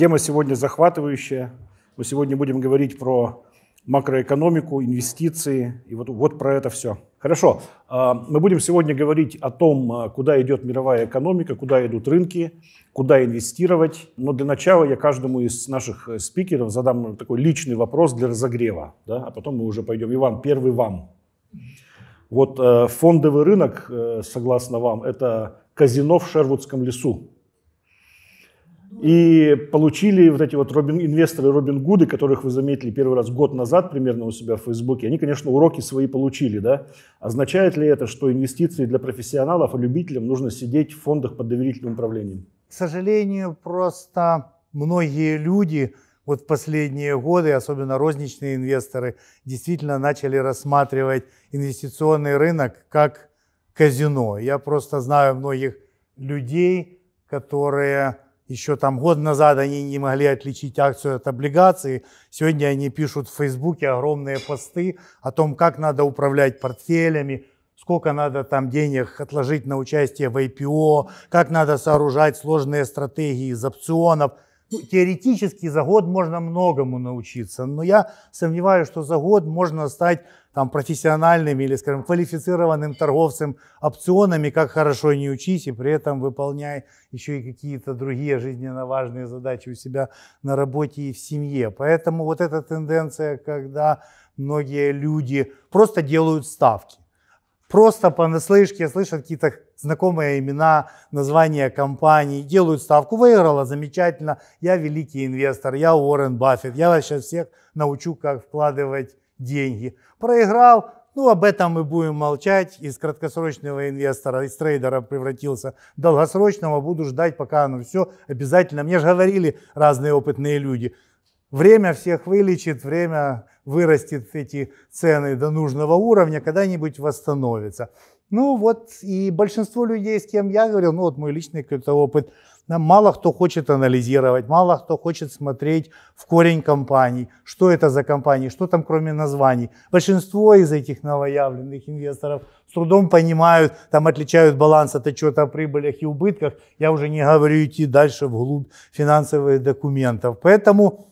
Тема сегодня захватывающая. Мы сегодня будем говорить про макроэкономику, инвестиции и вот, вот про это все. Хорошо, а, мы будем сегодня говорить о том, а, куда идет мировая экономика, куда идут рынки, куда инвестировать. Но для начала я каждому из наших э, спикеров задам такой личный вопрос для разогрева, да? а потом мы уже пойдем. Иван, первый вам. Вот э, фондовый рынок, э, согласно вам, это казино в Шервудском лесу и получили вот эти вот Робин, инвесторы Робин Гуды, которых вы заметили первый раз год назад примерно у себя в Фейсбуке, они, конечно, уроки свои получили, да. Означает ли это, что инвестиции для профессионалов и а любителям нужно сидеть в фондах под доверительным управлением? К сожалению, просто многие люди вот в последние годы, особенно розничные инвесторы, действительно начали рассматривать инвестиционный рынок как казино. Я просто знаю многих людей, которые еще там год назад они не могли отличить акцию от облигации. Сегодня они пишут в Фейсбуке огромные посты о том, как надо управлять портфелями, сколько надо там денег отложить на участие в IPO, как надо сооружать сложные стратегии из опционов – ну, теоретически за год можно многому научиться, но я сомневаюсь, что за год можно стать там, профессиональным или, скажем, квалифицированным торговцем опционами, как хорошо не учись, и при этом выполняй еще и какие-то другие жизненно важные задачи у себя на работе и в семье. Поэтому вот эта тенденция, когда многие люди просто делают ставки, просто понаслышке слышат какие-то знакомые имена, названия компаний, делают ставку, выиграла, замечательно, я великий инвестор, я Уоррен Баффет, я вас сейчас всех научу, как вкладывать деньги. Проиграл, ну, об этом мы будем молчать. Из краткосрочного инвестора, из трейдера превратился в долгосрочного. Буду ждать, пока оно все обязательно. Мне же говорили разные опытные люди. Время всех вылечит, время вырастет эти цены до нужного уровня, когда-нибудь восстановится. Ну вот и большинство людей, с кем я говорил, ну вот мой личный какой-то опыт, мало кто хочет анализировать, мало кто хочет смотреть в корень компаний, что это за компании, что там кроме названий. Большинство из этих новоявленных инвесторов с трудом понимают, там отличают баланс от отчета о прибылях и убытках, я уже не говорю идти дальше вглубь финансовых документов. Поэтому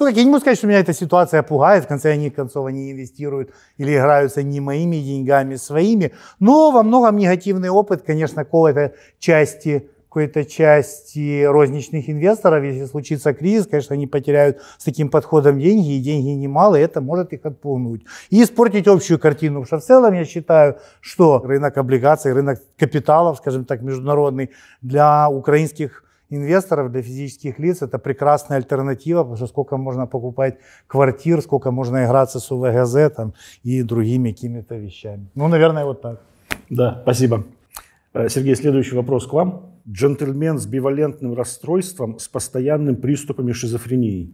ну, как я не могу сказать, что меня эта ситуация пугает, в конце концов они инвестируют или играются не моими деньгами, а своими, но во многом негативный опыт, конечно, какой-то части какой-то части розничных инвесторов, если случится кризис, конечно, они потеряют с таким подходом деньги, и деньги немало, и это может их отпугнуть. И испортить общую картину, потому что в целом я считаю, что рынок облигаций, рынок капиталов, скажем так, международный для украинских инвесторов, для физических лиц это прекрасная альтернатива, потому что сколько можно покупать квартир, сколько можно играться с УВГЗ там, и другими какими-то вещами. Ну, наверное, вот так. Да, спасибо. Э, Сергей, следующий вопрос к вам. Джентльмен с бивалентным расстройством с постоянным приступами шизофрении.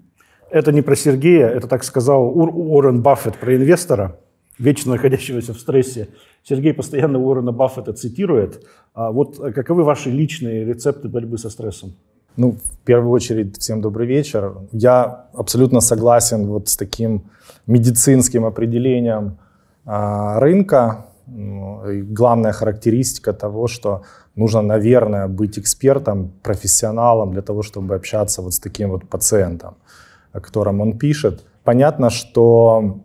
Это не про Сергея, это так сказал Уоррен Баффет про инвестора вечно находящегося в стрессе. Сергей постоянно Уоррена Баффета цитирует. А вот э, каковы ваши личные рецепты борьбы со стрессом? Ну, в первую очередь, всем добрый вечер. Я абсолютно согласен вот с таким медицинским определением э, рынка. Ну, и главная характеристика того, что нужно, наверное, быть экспертом, профессионалом для того, чтобы общаться вот с таким вот пациентом, о котором он пишет. Понятно, что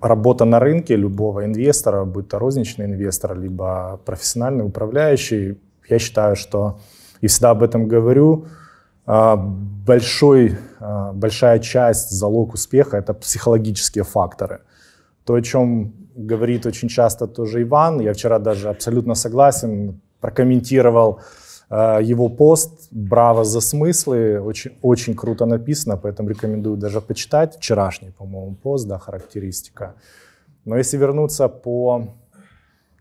работа на рынке любого инвестора, будь то розничный инвестор, либо профессиональный управляющий, я считаю, что, и всегда об этом говорю, а, большой, а, большая часть, залог успеха – это психологические факторы. То, о чем говорит очень часто тоже Иван, я вчера даже абсолютно согласен, прокомментировал а, его пост «Браво за смыслы» очень, очень круто написано, поэтому рекомендую даже почитать. Вчерашний, по-моему, пост, да, характеристика. Но если вернуться по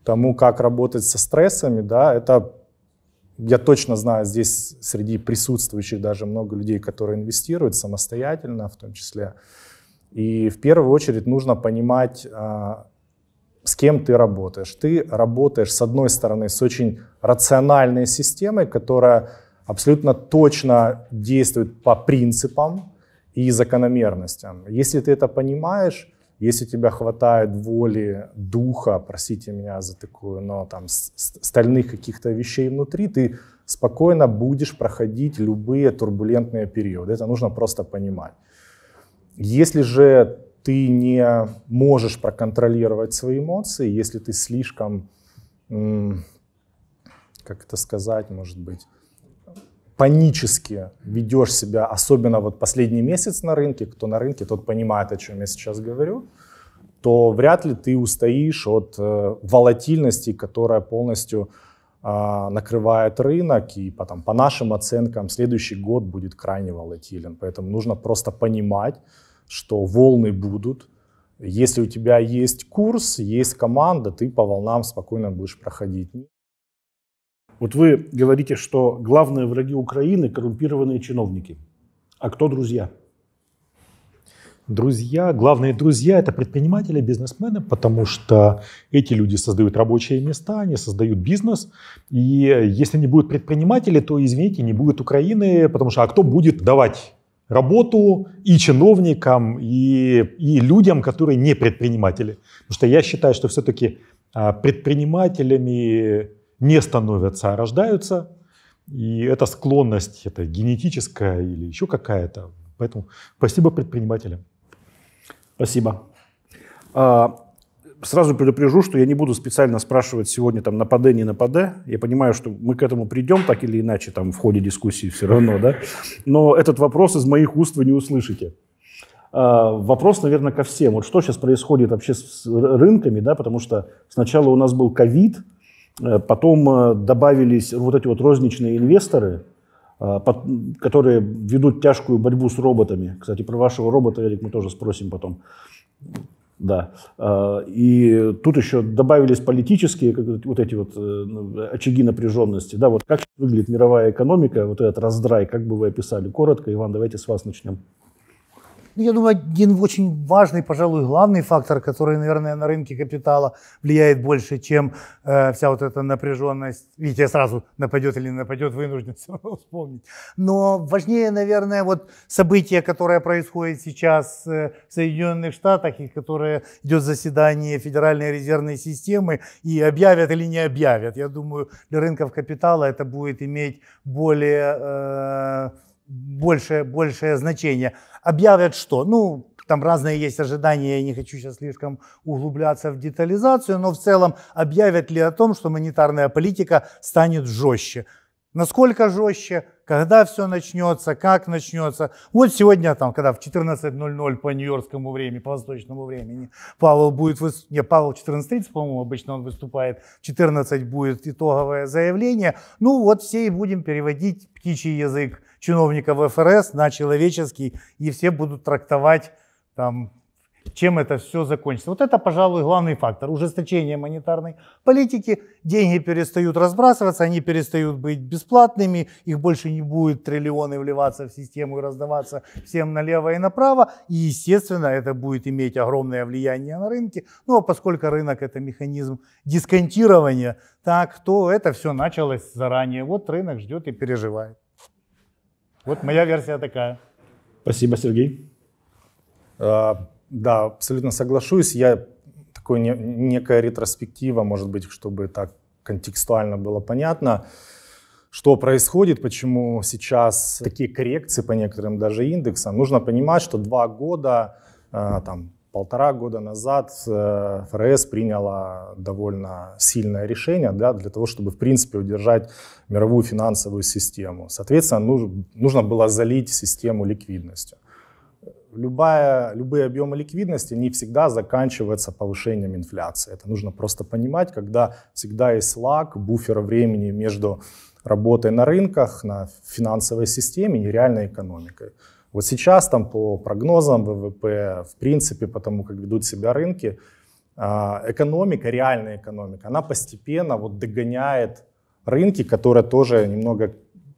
тому, как работать со стрессами, да, это я точно знаю, здесь среди присутствующих даже много людей, которые инвестируют самостоятельно в том числе. И в первую очередь нужно понимать, а, с кем ты работаешь. Ты работаешь, с одной стороны, с очень рациональной системой, которая абсолютно точно действует по принципам и закономерностям. Если ты это понимаешь, если у тебя хватает воли, духа, простите меня за такую, но там стальных каких-то вещей внутри, ты спокойно будешь проходить любые турбулентные периоды. Это нужно просто понимать. Если же ты не можешь проконтролировать свои эмоции, если ты слишком, как это сказать, может быть, панически ведешь себя, особенно вот последний месяц на рынке, кто на рынке, тот понимает, о чем я сейчас говорю, то вряд ли ты устоишь от э, волатильности, которая полностью э, накрывает рынок, и потом, по нашим оценкам следующий год будет крайне волатилен. Поэтому нужно просто понимать, что волны будут. Если у тебя есть курс, есть команда, ты по волнам спокойно будешь проходить. Вот вы говорите, что главные враги Украины – коррумпированные чиновники. А кто друзья? Друзья, главные друзья – это предприниматели, бизнесмены, потому что эти люди создают рабочие места, они создают бизнес. И если не будут предприниматели, то, извините, не будет Украины, потому что а кто будет давать работу и чиновникам, и, и людям, которые не предприниматели. Потому что я считаю, что все-таки а, предпринимателями не становятся, а рождаются. И эта склонность, это генетическая или еще какая-то. Поэтому спасибо предпринимателям. Спасибо. А, сразу предупрежу, что я не буду специально спрашивать сегодня там нападе, не нападе. Я понимаю, что мы к этому придем так или иначе там в ходе дискуссии все равно, да. Но этот вопрос из моих уст вы не услышите. А, вопрос, наверное, ко всем. Вот что сейчас происходит вообще с рынками, да, потому что сначала у нас был ковид, э, потом э, добавились вот эти вот розничные инвесторы, а, которые ведут тяжкую борьбу с роботами. Кстати, про вашего робота, Эрик, мы тоже спросим потом. Да. А, и тут еще добавились политические вот эти вот э, ну, очаги напряженности. Да, вот как выглядит мировая экономика, вот этот раздрай, как бы вы описали? Коротко, Иван, давайте с вас начнем. Ну, я думаю, один очень важный, пожалуй, главный фактор, который, наверное, на рынке капитала влияет больше, чем э, вся вот эта напряженность. Видите, я сразу нападет или не нападет, вынужден все равно вспомнить. Но важнее, наверное, вот событие, которое происходит сейчас э, в Соединенных Штатах и которое идет заседание Федеральной резервной системы и объявят или не объявят. Я думаю, для рынков капитала это будет иметь более э, большее, большее значение объявят что? Ну, там разные есть ожидания, я не хочу сейчас слишком углубляться в детализацию, но в целом объявят ли о том, что монетарная политика станет жестче? Насколько жестче, когда все начнется, как начнется. Вот сегодня, там, когда в 14.00 по нью-йоркскому времени, по восточному времени, Павел будет, выступать. не, Павел 14.30, по-моему, обычно он выступает, 14 будет итоговое заявление. Ну вот все и будем переводить птичий язык чиновников ФРС на человеческий, и все будут трактовать, там, чем это все закончится. Вот это, пожалуй, главный фактор. Ужесточение монетарной политики, деньги перестают разбрасываться, они перестают быть бесплатными, их больше не будет триллионы вливаться в систему и раздаваться всем налево и направо. И, естественно, это будет иметь огромное влияние на рынки. Ну, а поскольку рынок – это механизм дисконтирования, так, то это все началось заранее. Вот рынок ждет и переживает. Вот моя версия такая. Спасибо, Сергей. А, да, абсолютно соглашусь. Я такой не, некая ретроспектива, может быть, чтобы так контекстуально было понятно, что происходит, почему сейчас такие коррекции по некоторым даже индексам. Нужно понимать, что два года, а, там, Полтора года назад э, ФРС приняла довольно сильное решение да, для того, чтобы, в принципе, удержать мировую финансовую систему. Соответственно, нужно было залить систему ликвидностью. Любая, любые объемы ликвидности не всегда заканчиваются повышением инфляции. Это нужно просто понимать, когда всегда есть лаг, буфер времени между работой на рынках, на финансовой системе и реальной экономикой. Вот сейчас там по прогнозам ВВП, в принципе, потому как ведут себя рынки, а, экономика, реальная экономика, она постепенно вот догоняет рынки, которые тоже немного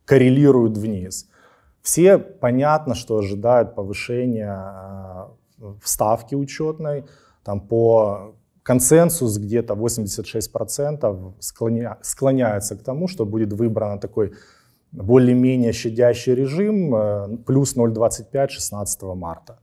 коррелируют вниз. Все понятно, что ожидают повышения а, ставки учетной, там по консенсус где-то 86% склоня, склоняется к тому, что будет выбран такой более-менее щадящий режим э, плюс 0,25 16 марта.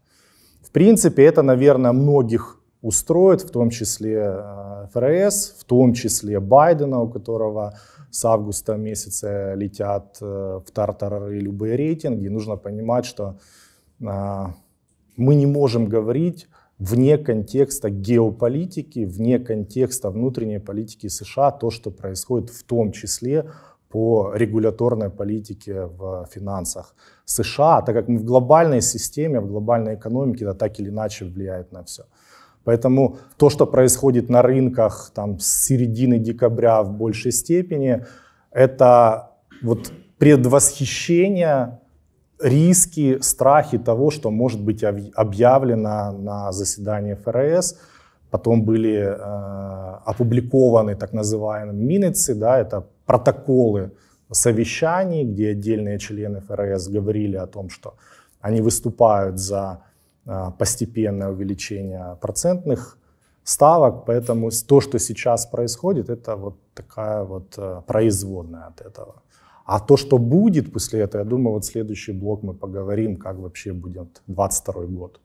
В принципе, это, наверное, многих устроит, в том числе э, ФРС, в том числе Байдена, у которого с августа месяца летят э, в тартары любые рейтинги. Нужно понимать, что мы не можем говорить вне контекста геополитики, вне контекста внутренней политики США, то, что происходит в том числе по регуляторной политике в финансах США, а так как мы в глобальной системе, в глобальной экономике это так или иначе влияет на все. Поэтому то, что происходит на рынках там, с середины декабря в большей степени, это вот предвосхищение риски, страхи того, что может быть объявлено на заседании ФРС. Потом были э, опубликованы так называемые миницы, да, это протоколы совещаний, где отдельные члены ФРС говорили о том, что они выступают за э, постепенное увеличение процентных ставок, поэтому то, что сейчас происходит, это вот такая вот э, производная от этого. А то, что будет после этого, я думаю, вот следующий блок мы поговорим, как вообще будет 22 год.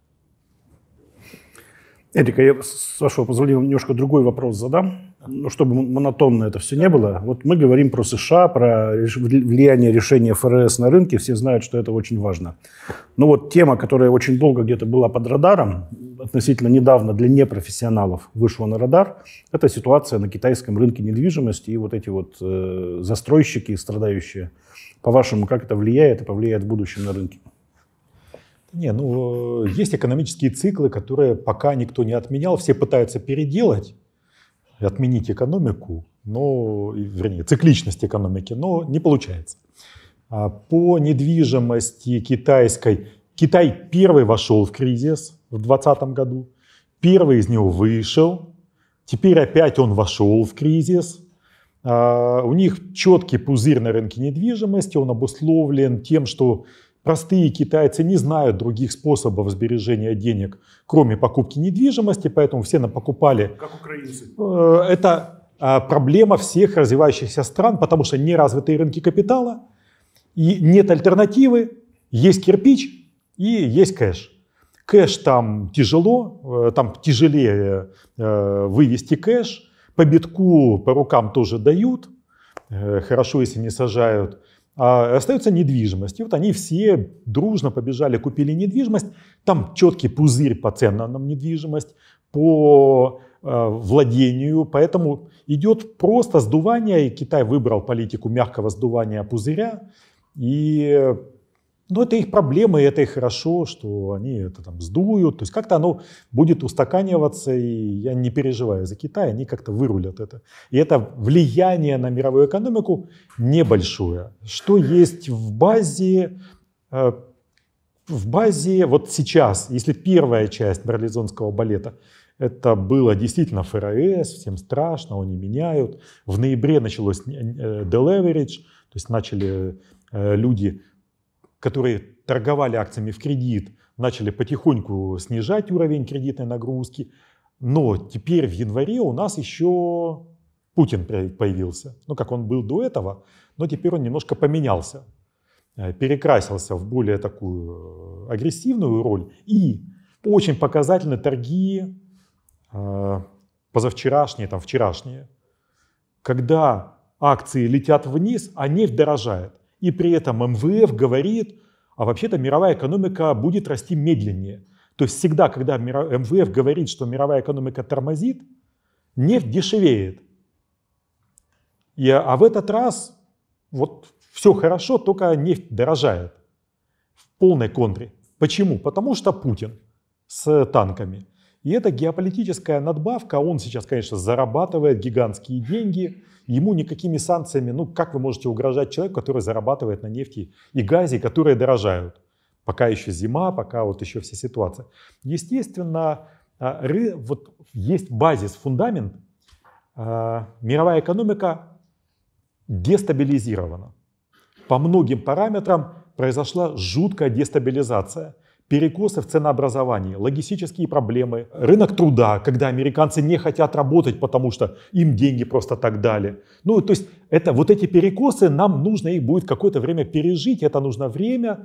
Эрика, я, с вашего позволения, немножко другой вопрос задам, ну, чтобы монотонно это все не было. Вот мы говорим про США, про влияние решения ФРС на рынке, все знают, что это очень важно. Но вот тема, которая очень долго где-то была под радаром, относительно недавно для непрофессионалов вышла на радар, это ситуация на китайском рынке недвижимости и вот эти вот э, застройщики страдающие. По-вашему, как это влияет и повлияет в будущем на рынке? Не, ну э, есть экономические циклы, которые пока никто не отменял, все пытаются переделать, отменить экономику, но, вернее, цикличность экономики, но не получается. А по недвижимости китайской, Китай первый вошел в кризис в 2020 году, первый из него вышел, теперь опять он вошел в кризис. А, у них четкий пузырь на рынке недвижимости, он обусловлен тем, что Простые китайцы не знают других способов сбережения денег, кроме покупки недвижимости, поэтому все покупали. Как украинцы. Э, это а, проблема всех развивающихся стран, потому что не неразвитые рынки капитала, и нет альтернативы, есть кирпич и есть кэш. Кэш там тяжело, э, там тяжелее э, вывести кэш, по битку по рукам тоже дают, хорошо, если не сажают – а э, остается недвижимость. И вот они все дружно побежали, купили недвижимость. Там четкий пузырь по ценам на недвижимость, по э, владению. Поэтому идет просто сдувание. И Китай выбрал политику мягкого сдувания пузыря. И но ну, это их проблемы, и это и хорошо, что они это там сдуют. То есть как-то оно будет устаканиваться, и я не переживаю за Китай, они как-то вырулят это. И это влияние на мировую экономику небольшое. Что есть в базе, э, в базе вот сейчас, если первая часть Берлизонского балета это было действительно ФРС, всем страшно, они меняют. В ноябре началось э, э, deleverage, то есть начали люди которые торговали акциями в кредит, начали потихоньку снижать уровень кредитной нагрузки. Но теперь в январе у нас еще Путин появился. Ну, как он был до этого, но теперь он немножко поменялся. Э, перекрасился в более такую э, агрессивную роль. И очень показательны торги э, позавчерашние, там, вчерашние. Когда акции летят вниз, а нефть дорожает. И при этом МВФ говорит, а вообще-то мировая экономика будет расти медленнее. То есть всегда, когда МВФ говорит, что мировая экономика тормозит, нефть дешевеет. И, а в этот раз вот все хорошо, только нефть дорожает в полной контре. Почему? Потому что Путин с танками. И эта геополитическая надбавка, он сейчас, конечно, зарабатывает гигантские деньги, Ему никакими санкциями, ну как вы можете угрожать человеку, который зарабатывает на нефти и газе, которые дорожают? Пока еще зима, пока вот еще вся ситуация. Естественно, а, вот есть базис, фундамент, а, мировая экономика дестабилизирована. По многим параметрам произошла жуткая дестабилизация перекосы в ценообразовании, логистические проблемы, рынок труда, когда американцы не хотят работать, потому что им деньги просто так дали. Ну, то есть это, вот эти перекосы, нам нужно их будет какое-то время пережить, это нужно время.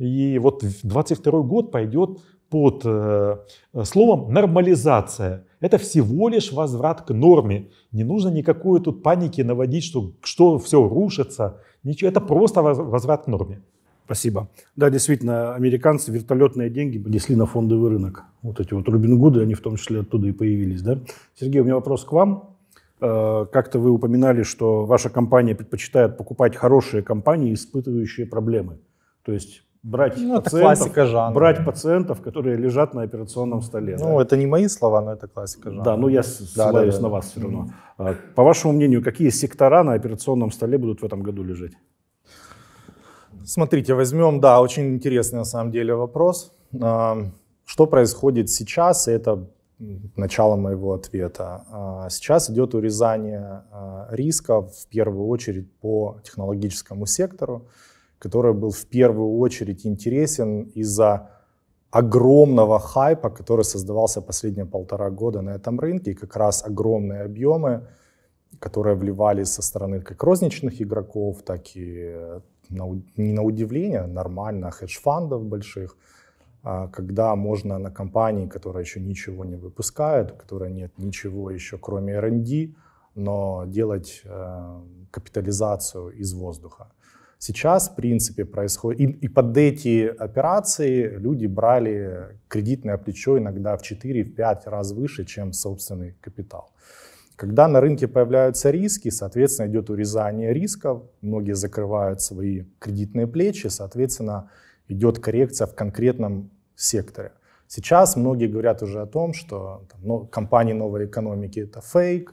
И вот 22 год пойдет под э, словом нормализация. Это всего лишь возврат к норме. Не нужно никакой тут паники наводить, что, что все рушится. Ничего, это просто возврат к норме. Спасибо. Да, действительно, американцы вертолетные деньги понесли на фондовый рынок. Вот эти вот Робин Гуды, они в том числе оттуда и появились. Да? Сергей, у меня вопрос к вам. Э, как-то вы упоминали, что ваша компания предпочитает покупать хорошие компании, испытывающие проблемы. То есть брать, ну, пациентов, брать пациентов, которые лежат на операционном столе. Ну, да? это не мои слова, но это классика жанра. Да, ну я да, ссылаюсь да, да, на вас все равно. А, по вашему мнению, какие сектора на операционном столе будут в этом году лежать? Смотрите, возьмем, да, очень интересный на самом деле вопрос. А, что происходит сейчас, и это начало моего ответа. А, сейчас идет урезание а, риска в первую очередь по технологическому сектору, который был в первую очередь интересен из-за огромного хайпа, который создавался последние полтора года на этом рынке, и как раз огромные объемы, которые вливались со стороны как розничных игроков, так и на, не на удивление, нормально, хедж-фандов больших, а, когда можно на компании, которая еще ничего не выпускает, у которой нет ничего еще кроме R&D, но делать э, капитализацию из воздуха. Сейчас, в принципе, происходит... И, и под эти операции люди брали кредитное плечо иногда в 4-5 раз выше, чем собственный капитал. Когда на рынке появляются риски, соответственно, идет урезание рисков, многие закрывают свои кредитные плечи, соответственно, идет коррекция в конкретном секторе. Сейчас многие говорят уже о том, что там, но, компании новой экономики это фейк,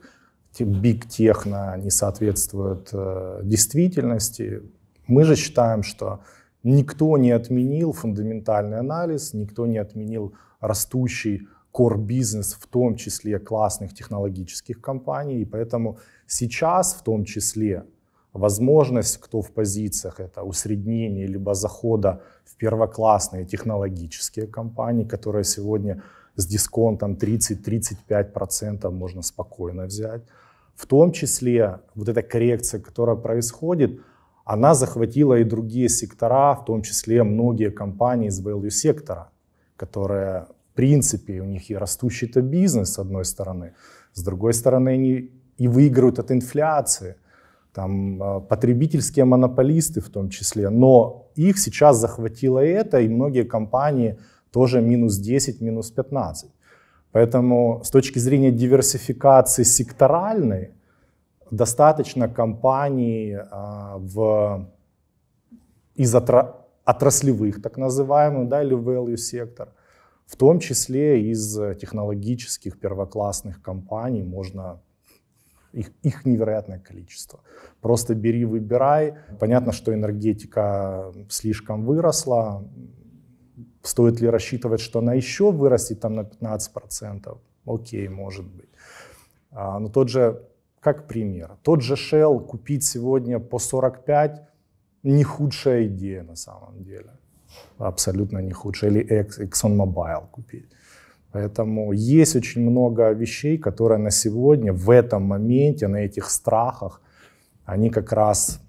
биг техно не соответствует э, действительности. Мы же считаем, что никто не отменил фундаментальный анализ, никто не отменил растущий core бизнес, в том числе классных технологических компаний. И поэтому сейчас в том числе возможность, кто в позициях, это усреднение либо захода в первоклассные технологические компании, которые сегодня с дисконтом 30-35% можно спокойно взять. В том числе вот эта коррекция, которая происходит, она захватила и другие сектора, в том числе многие компании из value сектора, которые принципе у них и растущий это бизнес, с одной стороны, с другой стороны, они и выигрывают от инфляции, там а, потребительские монополисты в том числе, но их сейчас захватило это, и многие компании тоже минус 10, минус 15. Поэтому с точки зрения диверсификации секторальной, достаточно компаний а, в, из отра, отраслевых, так называемых, да, или value сектор – в том числе из э, технологических первоклассных компаний можно их, их невероятное количество. Просто бери, выбирай. Понятно, что энергетика слишком выросла. Стоит ли рассчитывать, что она еще вырастет там на 15%? Окей, может быть. А, но тот же, как пример, тот же Shell купить сегодня по 45 не худшая идея на самом деле абсолютно не худший, или ExxonMobil купить. Поэтому есть очень много вещей, которые на сегодня, в этом моменте, на этих страхах, они как раз...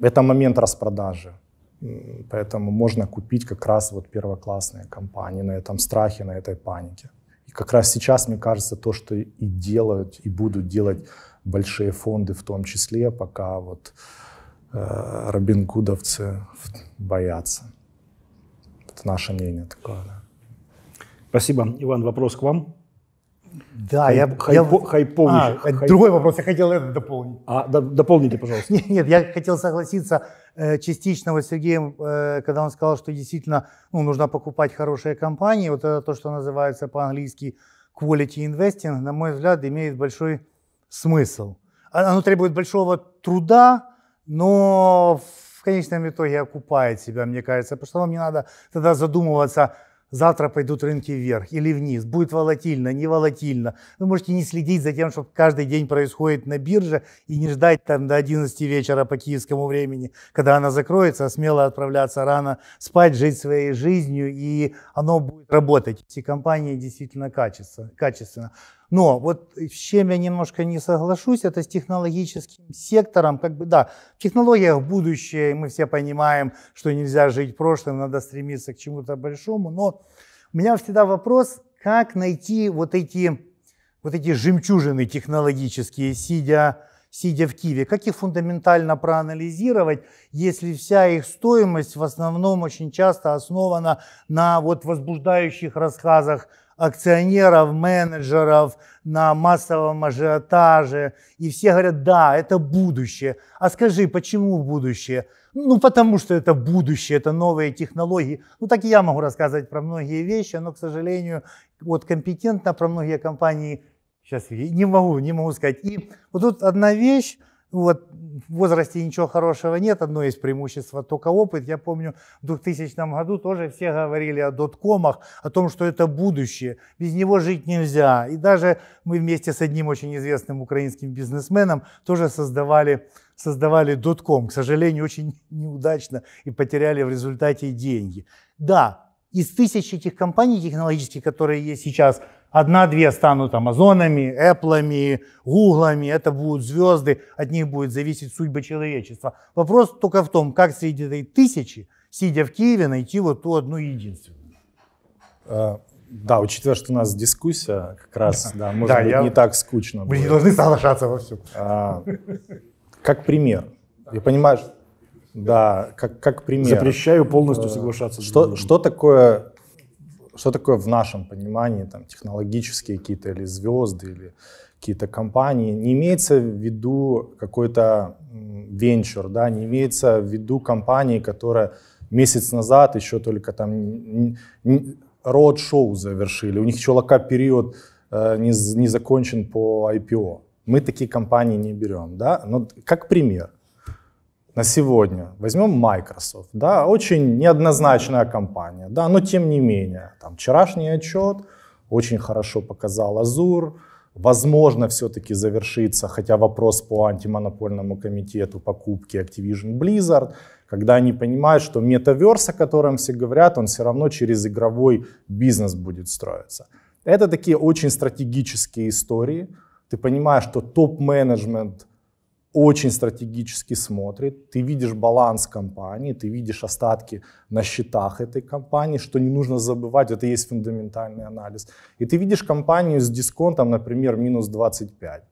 Это момент распродажи. Поэтому можно купить как раз вот первоклассные компании на этом страхе, на этой панике. И как раз сейчас, мне кажется, то, что и делают, и будут делать большие фонды в том числе, пока вот э, робингудовцы боятся вот наше мнение такое. Да. Спасибо. Иван, вопрос к вам. Да, Хай, я... Хайпо, я хайповый, а, хайп... Другой вопрос, я хотел это дополнить. А, до, дополните, пожалуйста. Нет, нет, я хотел согласиться э, частично вот с Сергеем, э, когда он сказал, что действительно ну, нужно покупать хорошие компании. Вот это то, что называется по-английски quality investing, на мой взгляд, имеет большой смысл. Оно требует большого труда, но в конечном итоге окупает себя, мне кажется, потому что вам не надо тогда задумываться, завтра пойдут рынки вверх или вниз, будет волатильно, не волатильно. Вы можете не следить за тем, что каждый день происходит на бирже и не ждать там до 11 вечера по киевскому времени, когда она закроется, а смело отправляться рано спать, жить своей жизнью, и оно будет работать. Эти компании действительно качественно. качественно. Но вот с чем я немножко не соглашусь, это с технологическим сектором. Как бы, да, в технологиях будущее, мы все понимаем, что нельзя жить прошлым, надо стремиться к чему-то большому. Но у меня всегда вопрос, как найти вот эти, вот эти жемчужины технологические, сидя сидя в Киеве. Как их фундаментально проанализировать, если вся их стоимость в основном очень часто основана на вот возбуждающих рассказах акционеров, менеджеров на массовом ажиотаже. И все говорят, да, это будущее. А скажи, почему будущее? Ну, потому что это будущее, это новые технологии. Ну, так и я могу рассказывать про многие вещи, но, к сожалению, вот компетентно про многие компании сейчас не могу, не могу сказать. И вот тут одна вещь, вот в возрасте ничего хорошего нет, одно из преимуществ, только опыт. Я помню, в 2000 году тоже все говорили о доткомах, о том, что это будущее, без него жить нельзя. И даже мы вместе с одним очень известным украинским бизнесменом тоже создавали создавали дотком, к сожалению, очень неудачно и потеряли в результате деньги. Да, из тысяч этих компаний технологических, которые есть сейчас – Одна-две станут Амазонами, Эпплами, Гуглами, это будут звезды, от них будет зависеть судьба человечества. Вопрос только в том, как среди этой тысячи, сидя в Киеве, найти вот ту одну единственную. Э, да, учитывая, что у нас дискуссия, как раз, да может да, быть, я... не так скучно. Мы будет. не должны соглашаться во всем. А, как пример. Я понимаю, да, как, как пример. Запрещаю полностью э, соглашаться. Что, что такое что такое в нашем понимании там, технологические какие-то или звезды, или какие-то компании, не имеется в виду какой-то венчур, да, не имеется в виду компании, которая месяц назад еще только там род-шоу завершили, у них еще лока-период э, не закончен по IPO. Мы такие компании не берем, да, но ну, как пример на сегодня, возьмем Microsoft, да, очень неоднозначная компания, да, но тем не менее, там вчерашний отчет очень хорошо показал Azure, возможно все-таки завершится, хотя вопрос по антимонопольному комитету покупки Activision Blizzard, когда они понимают, что метаверс, о котором все говорят, он все равно через игровой бизнес будет строиться. Это такие очень стратегические истории. Ты понимаешь, что топ-менеджмент – очень стратегически смотрит, ты видишь баланс компании, ты видишь остатки на счетах этой компании, что не нужно забывать, это есть фундаментальный анализ. И ты видишь компанию с дисконтом, например, минус 25.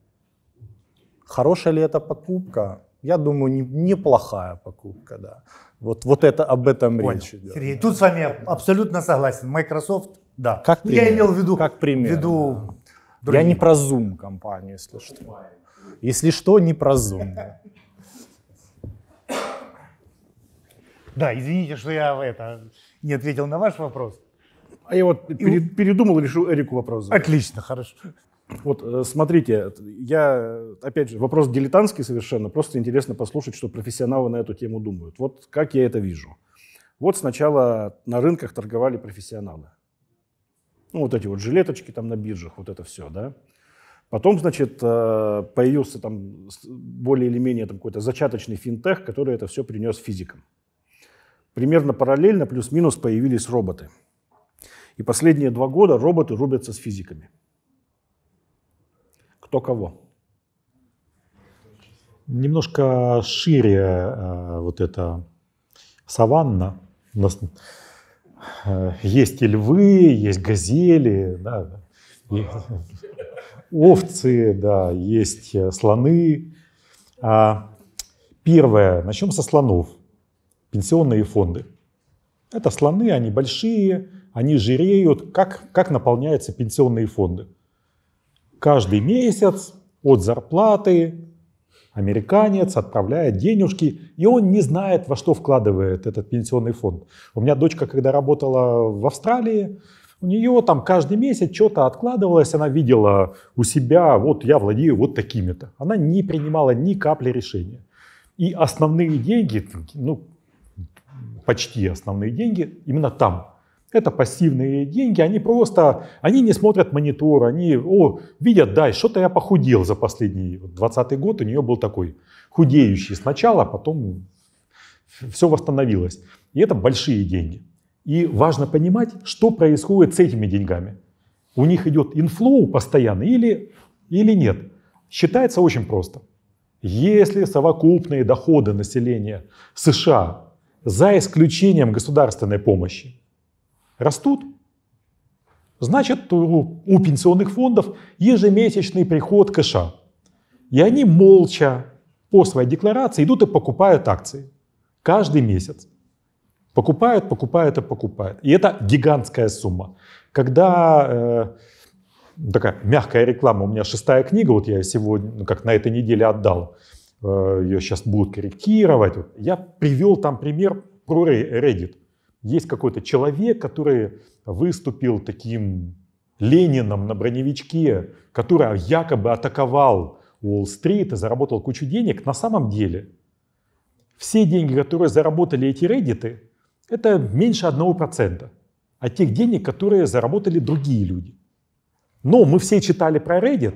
Хорошая ли это покупка? Я думаю, неплохая покупка, да. Вот, вот это, об этом Понял. речь идет. Сергей, да. тут с вами абсолютно согласен. Microsoft, да. Как пример, Я имел в виду... Как пример. В да. Я не про Zoom компанию, если что. Если что, не про Zoom. Да, извините, что я это, не ответил на ваш вопрос. А я вот перед, И... передумал, решил Эрику вопрос задать. Отлично, хорошо. Вот э, смотрите, я, опять же, вопрос дилетантский совершенно, просто интересно послушать, что профессионалы на эту тему думают. Вот как я это вижу. Вот сначала на рынках торговали профессионалы. Ну, вот эти вот жилеточки там на биржах, вот это все, да. Потом, значит, э, появился там более или менее там какой-то зачаточный финтех, который это все принес физикам. Примерно параллельно, плюс-минус, появились роботы. И последние два года роботы рубятся с физиками. Кто кого? Немножко шире э, вот эта саванна. У нас э, есть и львы, есть газели. Да овцы, да, есть э, слоны. А, первое, начнем со слонов. Пенсионные фонды. Это слоны, они большие, они жиреют. Как, как наполняются пенсионные фонды? Каждый месяц от зарплаты американец отправляет денежки, и он не знает, во что вкладывает этот пенсионный фонд. У меня дочка, когда работала в Австралии, у нее там каждый месяц что-то откладывалось, она видела у себя, вот я владею вот такими-то. Она не принимала ни капли решения. И основные деньги, ну, почти основные деньги, именно там. Это пассивные деньги, они просто, они не смотрят монитор, они, о, видят, да, что-то я похудел за последний 20 год, у нее был такой худеющий сначала, потом все восстановилось. И это большие деньги. И важно понимать, что происходит с этими деньгами. У них идет инфлоу постоянно или, или нет. Считается очень просто. Если совокупные доходы населения США за исключением государственной помощи растут, значит у, у пенсионных фондов ежемесячный приход кэша. И они молча по своей декларации идут и покупают акции каждый месяц. Покупает, покупает и покупает. И это гигантская сумма. Когда э, такая мягкая реклама, у меня шестая книга, вот я сегодня, ну, как на этой неделе отдал, э, ее сейчас будут корректировать. Вот. Я привел там пример про Reddit. Есть какой-то человек, который выступил таким Лениным на броневичке, который якобы атаковал Уолл-стрит и заработал кучу денег, на самом деле все деньги, которые заработали эти реддиты, это меньше 1% от тех денег, которые заработали другие люди. Но мы все читали про Reddit,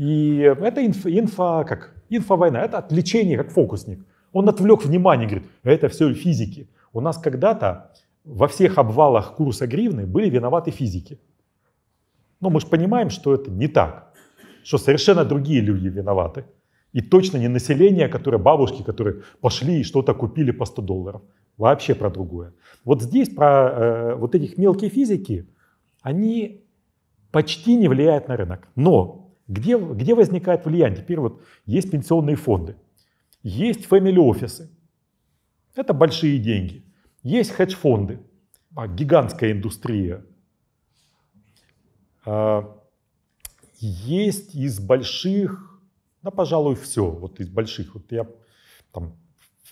и это инф, инфа, как, инфовойна, это отвлечение, как фокусник. Он отвлек внимание, говорит, это все физики. У нас когда-то во всех обвалах курса гривны были виноваты физики. Но мы же понимаем, что это не так, что совершенно другие люди виноваты. И точно не население, которое бабушки, которые пошли и что-то купили по 100 долларов вообще про другое. Вот здесь про э, вот этих мелкие физики, они почти не влияют на рынок. Но где, где возникает влияние? Теперь вот есть пенсионные фонды, есть family офисы, это большие деньги, есть хедж-фонды, а, гигантская индустрия, а, есть из больших, да, пожалуй, все, вот из больших, вот я там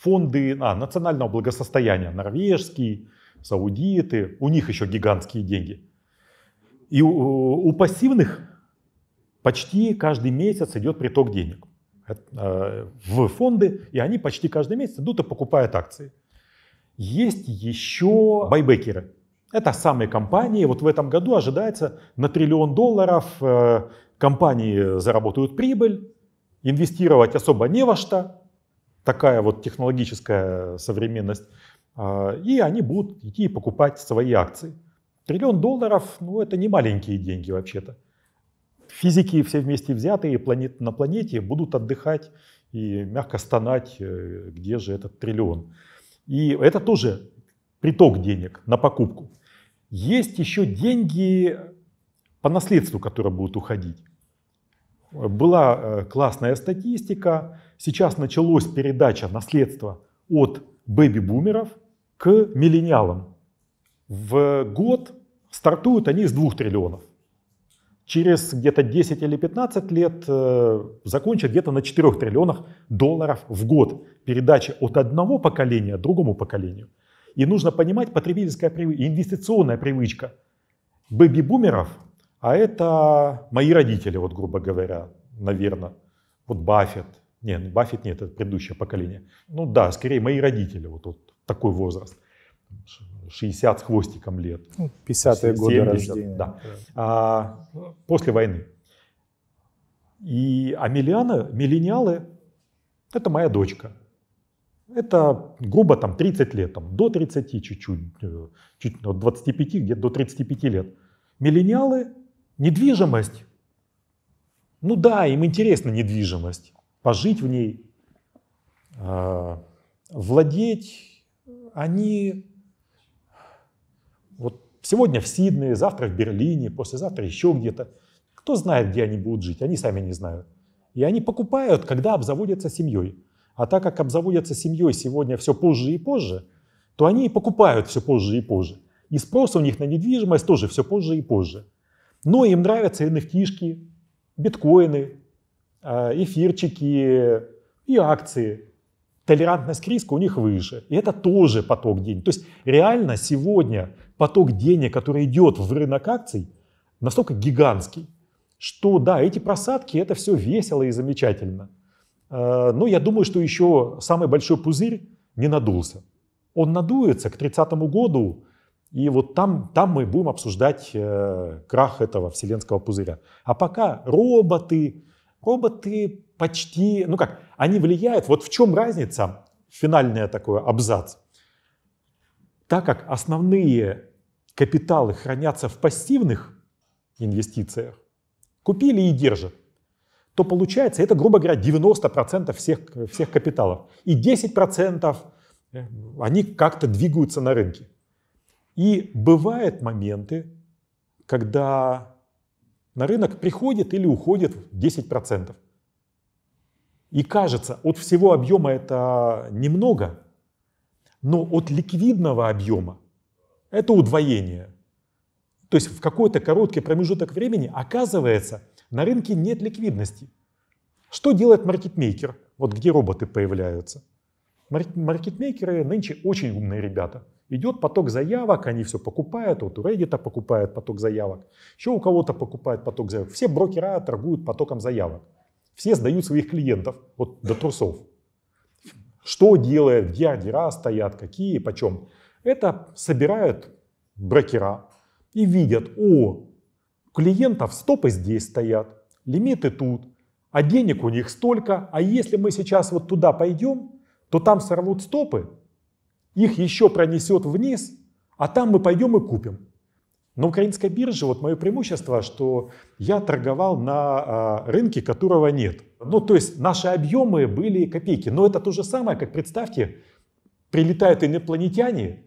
фонды а, национального благосостояния, норвежские, саудиты, у них еще гигантские деньги. И у, у пассивных почти каждый месяц идет приток денег э, в фонды, и они почти каждый месяц идут и покупают акции. Есть еще байбекеры. Это самые компании. Вот в этом году ожидается на триллион долларов э, компании заработают прибыль, инвестировать особо не во что, такая вот технологическая современность, а, и они будут идти и покупать свои акции. Триллион долларов, ну это не маленькие деньги вообще-то. Физики все вместе взятые планет, на планете будут отдыхать и мягко стонать, э, где же этот триллион. И это тоже приток денег на покупку. Есть еще деньги по наследству, которые будут уходить. Была э, классная статистика, сейчас началась передача наследства от бэби-бумеров к миллениалам. В год стартуют они с 2 триллионов. Через где-то 10 или 15 лет э, закончат где-то на 4 триллионах долларов в год передача от одного поколения другому поколению. И нужно понимать потребительская привычка, инвестиционная привычка бэби-бумеров, а это мои родители, вот грубо говоря, наверное, вот Баффет, не, ну, Баффет нет, это предыдущее поколение. Ну да, скорее мои родители, вот, вот такой возраст. 60 с хвостиком лет. 50-е ну, годы рождения. Да. А, после войны. И, а миллианы, миллениалы – это моя дочка. Это грубо там 30 лет, там, до 30 чуть-чуть, э, чуть, от 25 где-то до 35 лет. Миллениалы – недвижимость. Ну да, им интересна недвижимость пожить в ней, а, владеть, они вот сегодня в Сиднее, завтра в Берлине, послезавтра еще где-то. Кто знает, где они будут жить, они сами не знают. И они покупают, когда обзаводятся семьей. А так как обзаводятся семьей сегодня все позже и позже, то они и покупают все позже и позже. И спрос у них на недвижимость тоже все позже и позже. Но им нравятся nft биткоины, а, эфирчики и акции. Толерантность к риску у них выше. И это тоже поток денег. То есть реально сегодня поток денег, который идет в рынок акций, настолько гигантский, что да, эти просадки, это все весело и замечательно. А, но я думаю, что еще самый большой пузырь не надулся. Он надуется к 30 году, и вот там, там мы будем обсуждать э, крах этого вселенского пузыря. А пока роботы, Роботы почти, ну как, они влияют. Вот в чем разница, финальный такой абзац. Так как основные капиталы хранятся в пассивных инвестициях, купили и держат, то получается, это, грубо говоря, 90% всех, всех капиталов. И 10% э, они как-то двигаются на рынке. И бывают моменты, когда на рынок приходит или уходит 10%. И кажется, от всего объема это немного, но от ликвидного объема это удвоение. То есть в какой-то короткий промежуток времени оказывается, на рынке нет ликвидности. Что делает маркетмейкер? Вот где роботы появляются. Маркетмейкеры нынче очень умные ребята – идет поток заявок, они все покупают, вот у Reddit покупают поток заявок, еще у кого-то покупают поток заявок. Все брокера торгуют потоком заявок. Все сдают своих клиентов вот, до трусов. Что делают, где ордера стоят, какие, почем. Это собирают брокера и видят, о, клиентов стопы здесь стоят, лимиты тут, а денег у них столько, а если мы сейчас вот туда пойдем, то там сорвут стопы, их еще пронесет вниз, а там мы пойдем и купим. На украинской бирже вот мое преимущество, что я торговал на а, рынке, которого нет. Ну, то есть наши объемы были копейки. Но это то же самое, как представьте, прилетают инопланетяне,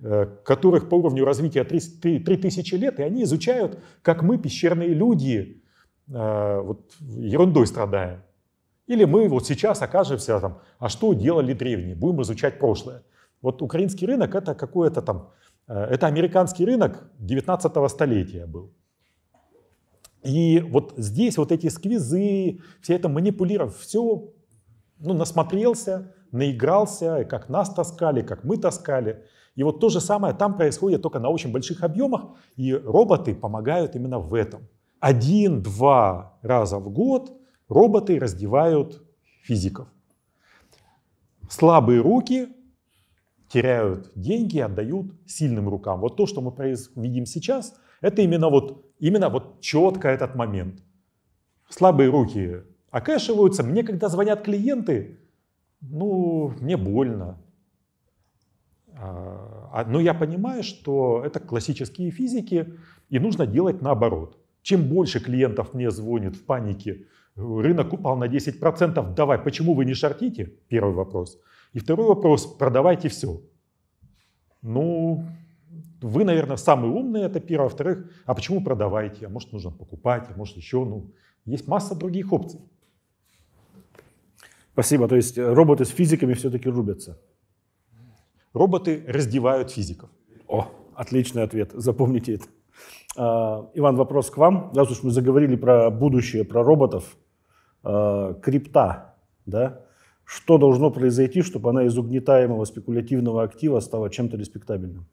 э, которых по уровню развития 3000 лет, и они изучают, как мы, пещерные люди, э, вот, ерундой страдаем. Или мы вот сейчас окажемся там, а что делали древние, будем изучать прошлое. Вот украинский рынок это какой то там, э, это американский рынок 19 столетия был. И вот здесь вот эти сквизы, все это манипулировав, все ну, насмотрелся, наигрался, как нас таскали, как мы таскали. И вот то же самое там происходит только на очень больших объемах, и роботы помогают именно в этом. Один-два раза в год роботы раздевают физиков. Слабые руки теряют деньги, отдают сильным рукам. Вот то, что мы видим сейчас, это именно вот, именно вот четко этот момент. Слабые руки окэшиваются. Мне, когда звонят клиенты, ну, мне больно. А, а, но я понимаю, что это классические физики, и нужно делать наоборот. Чем больше клиентов мне звонит в панике, рынок упал на 10%, давай, почему вы не шортите? Первый вопрос – и второй вопрос, продавайте все. Ну, вы, наверное, самые умные, это первое. Во-вторых, а почему продавайте? А может, нужно покупать, а может, еще? Ну, есть масса других опций. Спасибо. То есть э, роботы с физиками все-таки рубятся? Роботы раздевают физиков. О, отличный ответ. Запомните это. А, Иван, вопрос к вам. Раз уж мы заговорили про будущее, про роботов, а, крипта, да? Что должно произойти, чтобы она из угнетаемого спекулятивного актива стала чем-то респектабельным?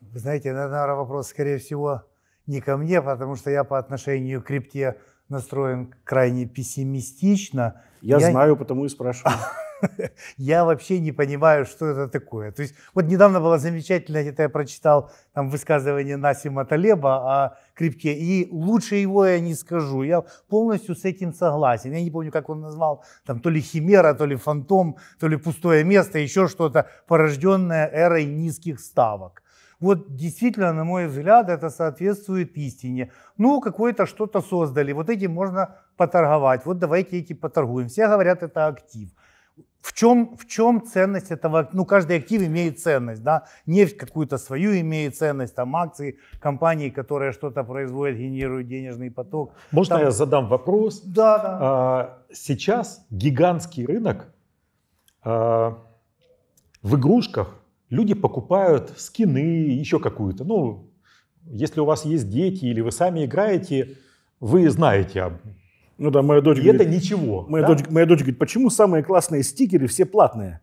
Вы знаете, наверное, вопрос, скорее всего, не ко мне, потому что я по отношению к крипте настроен крайне пессимистично. Я, я... знаю, потому и спрашиваю. я вообще не понимаю, что это такое. То есть вот недавно было замечательно, это я прочитал там высказывание Насима Талеба о крипке, и лучше его я не скажу. Я полностью с этим согласен. Я не помню, как он назвал, там то ли химера, то ли фантом, то ли пустое место, еще что-то, порожденное эрой низких ставок. Вот действительно, на мой взгляд, это соответствует истине. Ну, какое-то что-то создали, вот этим можно поторговать, вот давайте эти поторгуем. Все говорят, это актив. В чем, в чем ценность этого? Ну, каждый актив имеет ценность, да? Нефть какую-то свою имеет ценность, там акции компании, которые что-то производят, генерируют денежный поток. Можно там... я задам вопрос? Да, да. А, сейчас гигантский рынок а, в игрушках. Люди покупают скины, еще какую-то. Ну, если у вас есть дети или вы сами играете, вы знаете об ну да, моя дочь И говорит, это ничего. Моя, да? дочь, моя дочь говорит, почему самые классные стикеры все платные?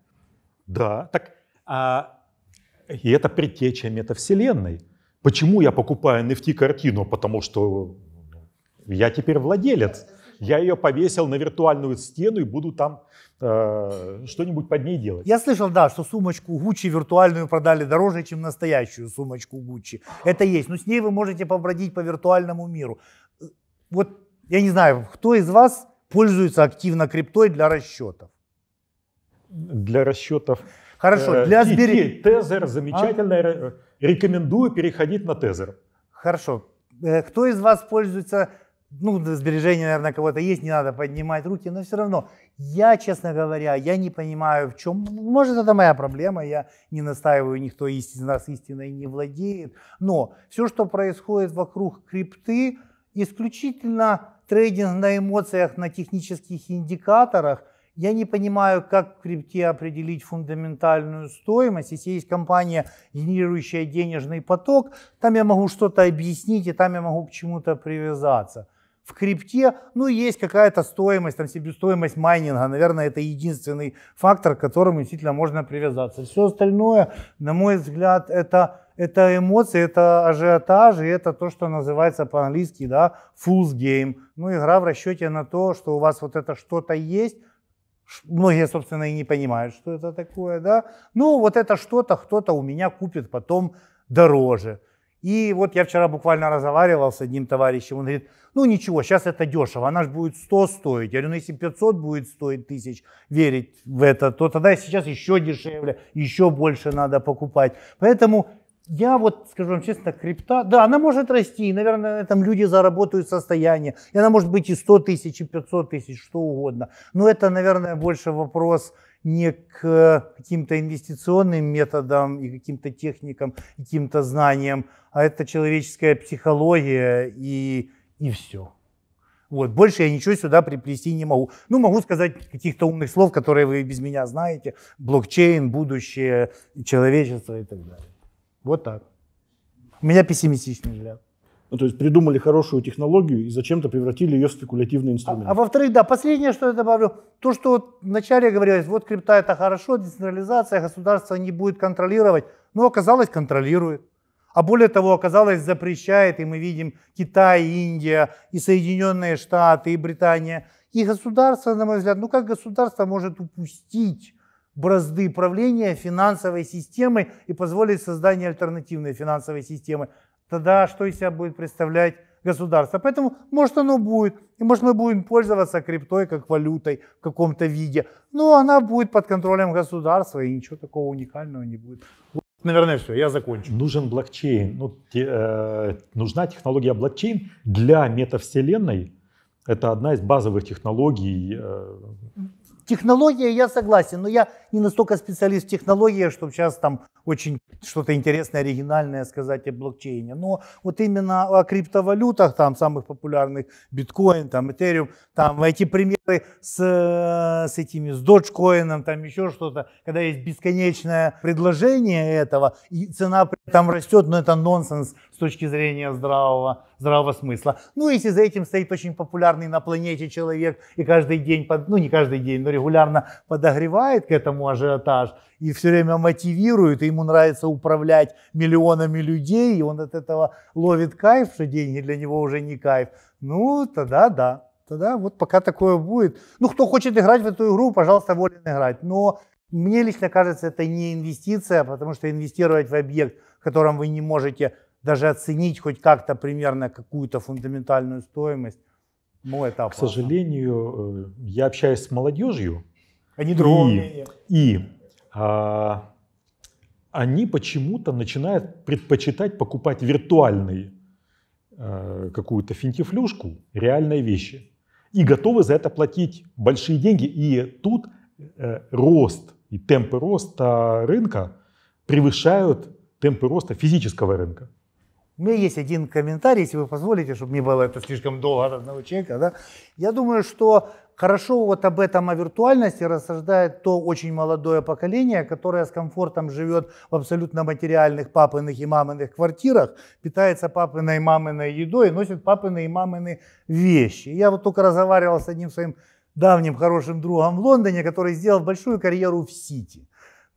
Да, так а, и это предтеча метавселенной. Почему я покупаю NFT-картину? Потому что ну, я теперь владелец. Я ее повесил на виртуальную стену и буду там э, что-нибудь под ней делать. Я слышал, да, что сумочку Гуччи виртуальную продали дороже, чем настоящую сумочку Гуччи. Это есть. Но ну, с ней вы можете побродить по виртуальному миру. Э, вот я не знаю, кто из вас пользуется активно криптой для расчетов? Для расчетов. Хорошо, э, для сбережения. Тезер замечательно. А? Э, рекомендую переходить на тезер. Хорошо. Э, кто из вас пользуется, ну, для сбережения, наверное, кого-то есть, не надо поднимать руки, но все равно, я, честно говоря, я не понимаю, в чем, может, это моя проблема, я не настаиваю, никто из нас истиной не владеет, но все, что происходит вокруг крипты, исключительно трейдинг на эмоциях, на технических индикаторах. Я не понимаю, как в крипте определить фундаментальную стоимость. Если есть компания, генерирующая денежный поток, там я могу что-то объяснить, и там я могу к чему-то привязаться в крипте, ну, есть какая-то стоимость, там, себестоимость майнинга. Наверное, это единственный фактор, к которому действительно можно привязаться. Все остальное, на мой взгляд, это это эмоции, это ажиотаж, и это то, что называется по-английски, да, fool's game. Ну, игра в расчете на то, что у вас вот это что-то есть, Многие, собственно, и не понимают, что это такое, да. Ну, вот это что-то кто-то у меня купит потом дороже. И вот я вчера буквально разговаривал с одним товарищем, он говорит, ну ничего, сейчас это дешево, она же будет 100 стоить. Я говорю, ну если 500 будет стоить тысяч, верить в это, то тогда сейчас еще дешевле, еще больше надо покупать. Поэтому я вот, скажу вам честно, крипта, да, она может расти, и, наверное, на этом люди заработают состояние, и она может быть и 100 тысяч, и 500 тысяч, что угодно. Но это, наверное, больше вопрос не к каким-то инвестиционным методам и каким-то техникам, и каким-то знаниям, а это человеческая психология и, и все. Вот, больше я ничего сюда приплести не могу. Ну, могу сказать каких-то умных слов, которые вы без меня знаете. Блокчейн, будущее человечество и так далее. Вот так. У меня пессимистичный взгляд. Ну, то есть придумали хорошую технологию и зачем-то превратили ее в спекулятивный а, инструмент. А, а во-вторых, да, последнее, что я добавлю, то, что вот вначале говорилось, вот крипта это хорошо, децентрализация, государство не будет контролировать, но оказалось контролирует. А более того, оказалось запрещает, и мы видим Китай, Индия, и Соединенные Штаты, и Британия. И государство, на мой взгляд, ну как государство может упустить бразды правления финансовой системы и позволит создание альтернативной финансовой системы. Тогда что из себя будет представлять государство? Поэтому, может, оно будет, и может, мы будем пользоваться криптой как валютой в каком-то виде, но она будет под контролем государства, и ничего такого уникального не будет. Наверное, все, я закончу. Нужен блокчейн, ну, те, э, нужна технология блокчейн для метавселенной, это одна из базовых технологий. Э, Технология, я согласен, но я не настолько специалист в технологиях, чтобы сейчас там очень что-то интересное, оригинальное сказать о блокчейне. Но вот именно о криптовалютах, там самых популярных, биткоин, там, этериум, там эти примеры монеты с, э, с этими, с доджкоином, там еще что-то, когда есть бесконечное предложение этого, и цена там растет, но это нонсенс с точки зрения здравого, здравого смысла. Ну, если за этим стоит очень популярный на планете человек и каждый день, под, ну не каждый день, но регулярно подогревает к этому ажиотаж и все время мотивирует, и ему нравится управлять миллионами людей, и он от этого ловит кайф, что деньги для него уже не кайф, ну тогда да. Тогда вот пока такое будет. Ну, кто хочет играть в эту игру, пожалуйста, волен играть. Но мне лично кажется, это не инвестиция, потому что инвестировать в объект, в котором вы не можете даже оценить хоть как-то примерно какую-то фундаментальную стоимость, ну, это опасно. К сожалению, э, я общаюсь с молодежью. Они а другие. И, и а, они почему-то начинают предпочитать покупать виртуальные э, какую-то финтифлюшку, реальные вещи и готовы за это платить большие деньги. И тут э, рост и темпы роста рынка превышают темпы роста физического рынка. У меня есть один комментарий, если вы позволите, чтобы не было это слишком долго от одного человека. Да? Я думаю, что Хорошо вот об этом, о виртуальности рассуждает то очень молодое поколение, которое с комфортом живет в абсолютно материальных папиных и маминых квартирах, питается папиной и маминой едой, носит папины и мамины вещи. Я вот только разговаривал с одним своим давним хорошим другом в Лондоне, который сделал большую карьеру в Сити.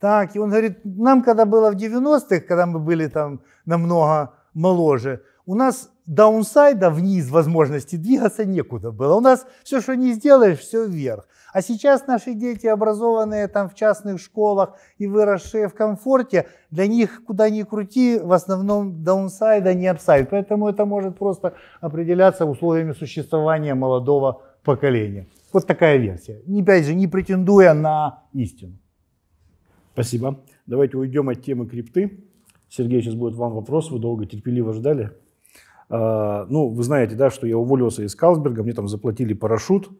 Так, и он говорит, нам когда было в 90-х, когда мы были там намного моложе. У нас даунсайда вниз возможности двигаться некуда было. У нас все, что не сделаешь, все вверх. А сейчас наши дети, образованные там в частных школах и выросшие в комфорте, для них куда ни крути, в основном даунсайда не апсайд. Поэтому это может просто определяться условиями существования молодого поколения. Вот такая версия. Не опять же, не претендуя на истину. Спасибо. Давайте уйдем от темы крипты. Сергей, сейчас будет вам вопрос, вы долго терпеливо ждали. А, ну, вы знаете, да, что я уволился из Калсберга, мне там заплатили парашют,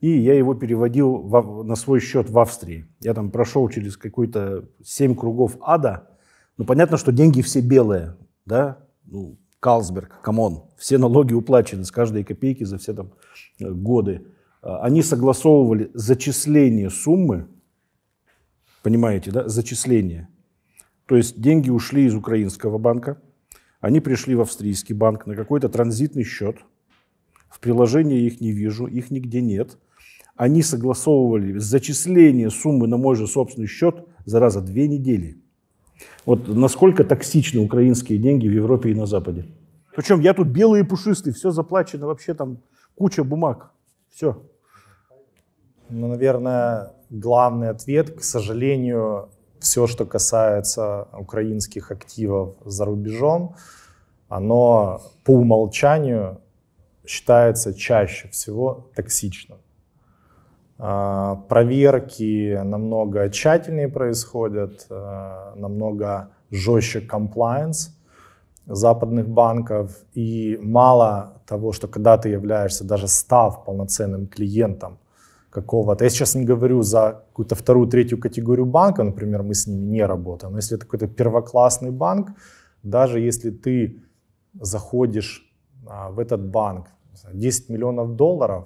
и я его переводил в, на свой счет в Австрии. Я там прошел через какой-то семь кругов ада. Ну, понятно, что деньги все белые, да, ну, Калсберг, камон, все налоги уплачены с каждой копейки за все там э, годы. А, они согласовывали зачисление суммы, понимаете, да, зачисление – то есть деньги ушли из украинского банка, они пришли в австрийский банк на какой-то транзитный счет. В приложении их не вижу, их нигде нет. Они согласовывали зачисление суммы на мой же собственный счет, за раза две недели. Вот насколько токсичны украинские деньги в Европе и на Западе. Причем я тут белый и пушистый, все заплачено, вообще там куча бумаг, все. Ну, наверное, главный ответ, к сожалению, все, что касается украинских активов за рубежом, оно по умолчанию считается чаще всего токсичным. А, проверки намного тщательнее происходят, а, намного жестче compliance западных банков. И мало того, что когда ты являешься даже став полноценным клиентом какого-то, я сейчас не говорю за какую-то вторую, третью категорию банка, например, мы с ними не работаем, но если это какой-то первоклассный банк, даже если ты заходишь а, в этот банк 10 миллионов долларов,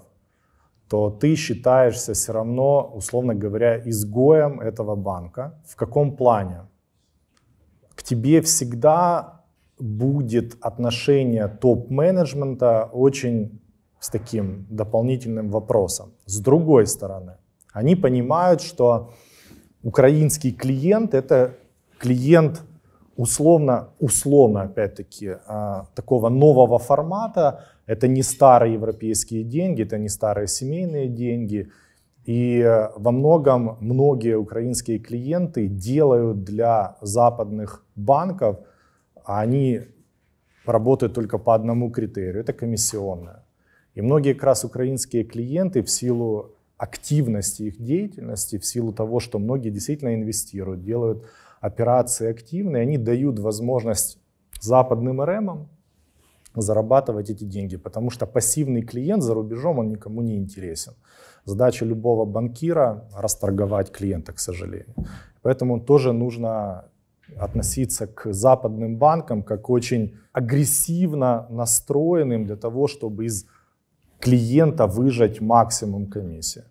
то ты считаешься все равно, условно говоря, изгоем этого банка. В каком плане? К тебе всегда будет отношение топ-менеджмента очень с таким дополнительным вопросом. С другой стороны, они понимают, что украинский клиент – это клиент условно, условно опять-таки, а, такого нового формата. Это не старые европейские деньги, это не старые семейные деньги. И во многом многие украинские клиенты делают для западных банков, а они работают только по одному критерию, это комиссионное. И многие как раз украинские клиенты в силу активности их деятельности, в силу того, что многие действительно инвестируют, делают операции активные, они дают возможность западным РМам зарабатывать эти деньги, потому что пассивный клиент за рубежом, он никому не интересен. Задача любого банкира – расторговать клиента, к сожалению. Поэтому тоже нужно относиться к западным банкам как очень агрессивно настроенным для того, чтобы из клиента выжать максимум комиссии.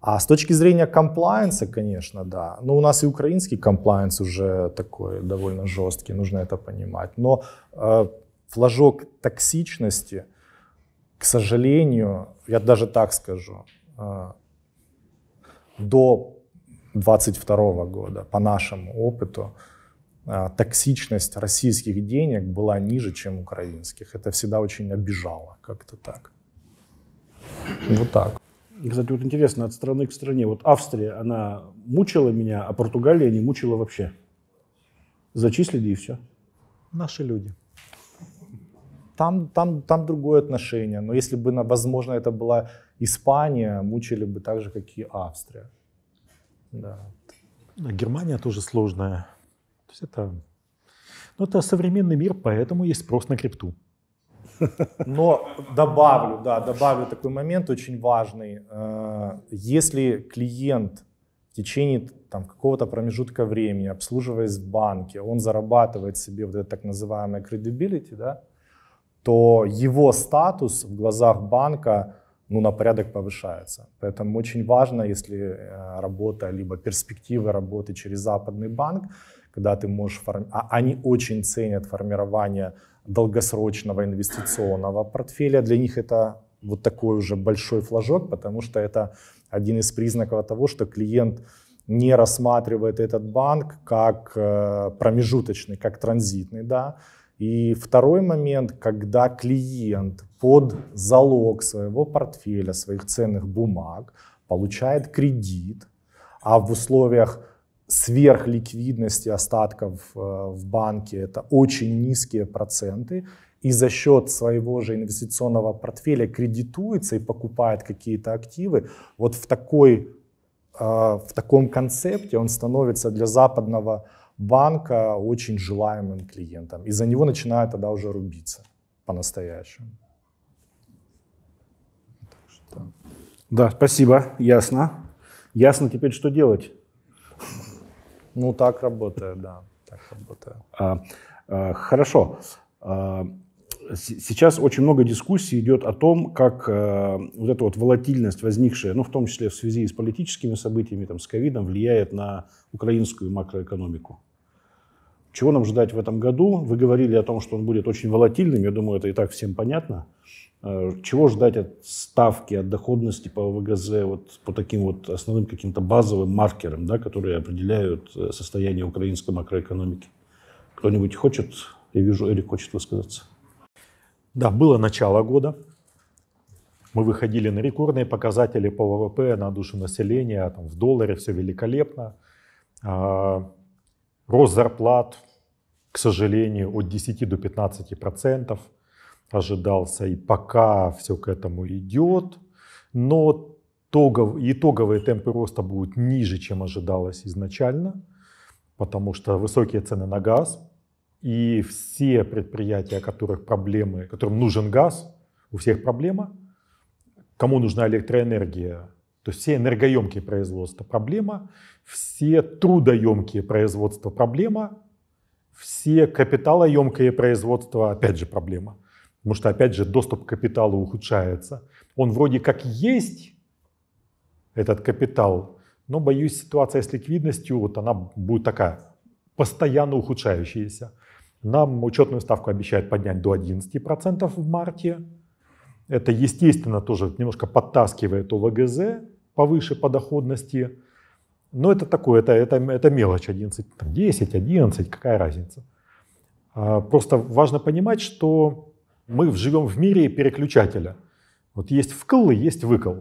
А с точки зрения комплайенса, конечно, да. Но ну, у нас и украинский комплайенс уже такой довольно жесткий, нужно это понимать. Но э, флажок токсичности, к сожалению, я даже так скажу, э, до 22 года, по нашему опыту, э, токсичность российских денег была ниже, чем украинских. Это всегда очень обижало как-то так. Вот так. Кстати, вот интересно, от страны к стране. Вот Австрия, она мучила меня, а Португалия не мучила вообще. Зачислили и все. Наши люди. Там, там, там другое отношение. Но если бы, возможно, это была Испания, мучили бы так же, как и Австрия. Да. А Германия тоже сложная. То есть это, ну, это современный мир, поэтому есть спрос на крипту. Но добавлю, да, добавлю такой момент очень важный. Э, если клиент в течение там, какого-то промежутка времени, обслуживаясь в банке, он зарабатывает себе вот это так называемое credibility, да, то его статус в глазах банка ну, на порядок повышается. Поэтому очень важно, если э, работа, либо перспективы работы через западный банк, когда ты можешь формировать, они очень ценят формирование долгосрочного инвестиционного портфеля. Для них это вот такой уже большой флажок, потому что это один из признаков того, что клиент не рассматривает этот банк как э, промежуточный, как транзитный. Да? И второй момент, когда клиент под залог своего портфеля, своих ценных бумаг получает кредит, а в условиях сверхликвидности остатков э, в банке, это очень низкие проценты, и за счет своего же инвестиционного портфеля кредитуется и покупает какие-то активы, вот в, такой, э, в таком концепте он становится для западного банка очень желаемым клиентом. И за него начинает тогда уже рубиться по-настоящему. Да, спасибо, ясно. Ясно теперь, что делать. Ну, так работает, да. Так работает. А, а, хорошо. А, сейчас очень много дискуссий идет о том, как э, вот эта вот волатильность, возникшая, ну, в том числе в связи с политическими событиями, там, с ковидом, влияет на украинскую макроэкономику. Чего нам ждать в этом году? Вы говорили о том, что он будет очень волатильным, я думаю, это и так всем понятно. Э, чего ждать от ставки, от доходности по ВГЗ, вот по таким вот основным каким-то базовым маркерам, да, которые определяют э, состояние украинской макроэкономики? Кто-нибудь хочет? Я вижу, Эрик хочет высказаться. Да, было начало года. Мы выходили на рекордные показатели по ВВП на душу населения, там, в долларе все великолепно. А, рост зарплат, к сожалению, от 10 до 15 процентов – ожидался, и пока все к этому идет, но итогов, итоговые темпы роста будут ниже, чем ожидалось изначально, потому что высокие цены на газ, и все предприятия, у которых проблемы, которым нужен газ, у всех проблема, кому нужна электроэнергия, то есть все энергоемкие производства проблема, все трудоемкие производства проблема, все капиталоемкие производства опять же проблема. Потому что, опять же, доступ к капиталу ухудшается. Он вроде как есть, этот капитал, но, боюсь, ситуация с ликвидностью, вот она будет такая, постоянно ухудшающаяся. Нам учетную ставку обещают поднять до 11% в марте. Это, естественно, тоже немножко подтаскивает ОВГЗ повыше по доходности. Но это такое, это, это, это мелочь, 11, 10, 11, какая разница. А, просто важно понимать, что мы живем в мире переключателя. Вот есть вкл и есть выкл.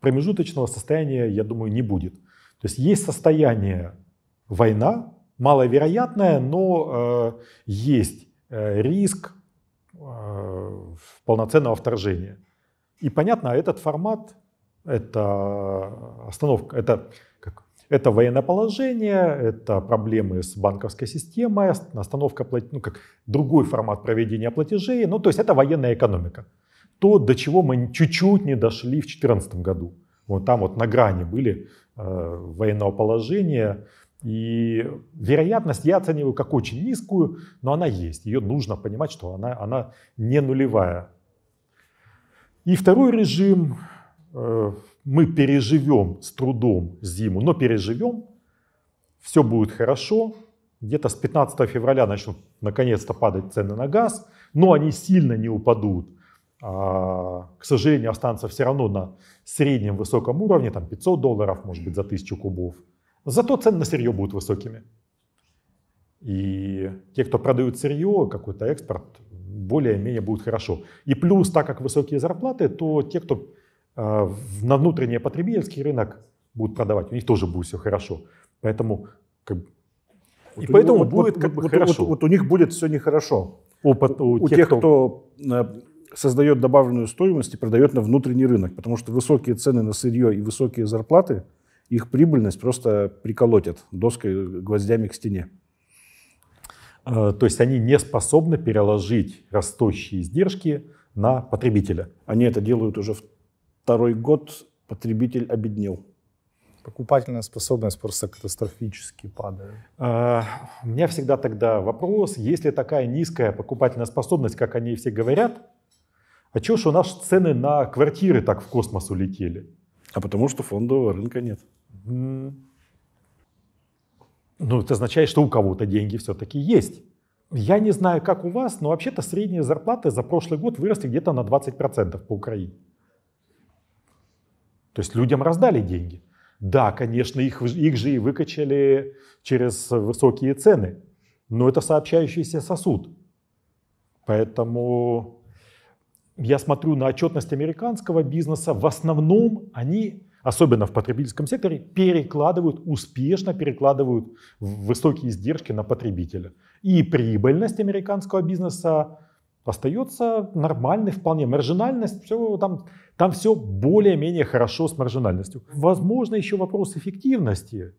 Промежуточного состояния, я думаю, не будет. То есть есть состояние война, маловероятное, но э, есть э, риск э, полноценного вторжения. И понятно, а этот формат, это э, остановка, это это военное положение, это проблемы с банковской системой, остановка платежей, ну как другой формат проведения платежей. Ну то есть это военная экономика. То, до чего мы чуть-чуть не дошли в 2014 году. Вот там вот на грани были э, военного положения. И вероятность я оцениваю как очень низкую, но она есть. Ее нужно понимать, что она, она не нулевая. И второй режим, э, мы переживем с трудом зиму, но переживем, все будет хорошо. Где-то с 15 февраля начнут наконец-то падать цены на газ, но они сильно не упадут. А, к сожалению, останутся все равно на среднем высоком уровне, там 500 долларов, может быть, за 1000 кубов. Зато цены на сырье будут высокими. И те, кто продают сырье, какой-то экспорт, более-менее будет хорошо. И плюс, так как высокие зарплаты, то те, кто а, на внутренний потребительский рынок будут продавать, у них тоже будет все хорошо. Поэтому как, вот и поэтому него, будет вот, как вот, бы хорошо. Вот, вот у них будет все нехорошо. Опыт у, у тех, кто... кто э, создает добавленную стоимость и продает на внутренний рынок, потому что высокие цены на сырье и высокие зарплаты их прибыльность просто приколотят доской, гвоздями к стене. А, то есть они не способны переложить растущие издержки на потребителя. Они это делают уже второй год потребитель обеднел. Покупательная способность просто катастрофически падает. А, у меня всегда тогда вопрос, если такая низкая покупательная способность, как они все говорят, а чего же у нас цены на квартиры так в космос улетели? А потому что фондового рынка нет. Ну, это означает, что у кого-то деньги все-таки есть. Я не знаю, как у вас, но вообще-то средние зарплаты за прошлый год выросли где-то на 20% по Украине. То есть людям раздали деньги. Да, конечно, их, их же и выкачали через высокие цены, но это сообщающийся сосуд. Поэтому я смотрю на отчетность американского бизнеса, в основном они, особенно в потребительском секторе, перекладывают, успешно перекладывают высокие издержки на потребителя. И прибыльность американского бизнеса остается нормальной вполне. Маржинальность, все там там все более-менее хорошо с маржинальностью. Возможно, еще вопрос эффективности.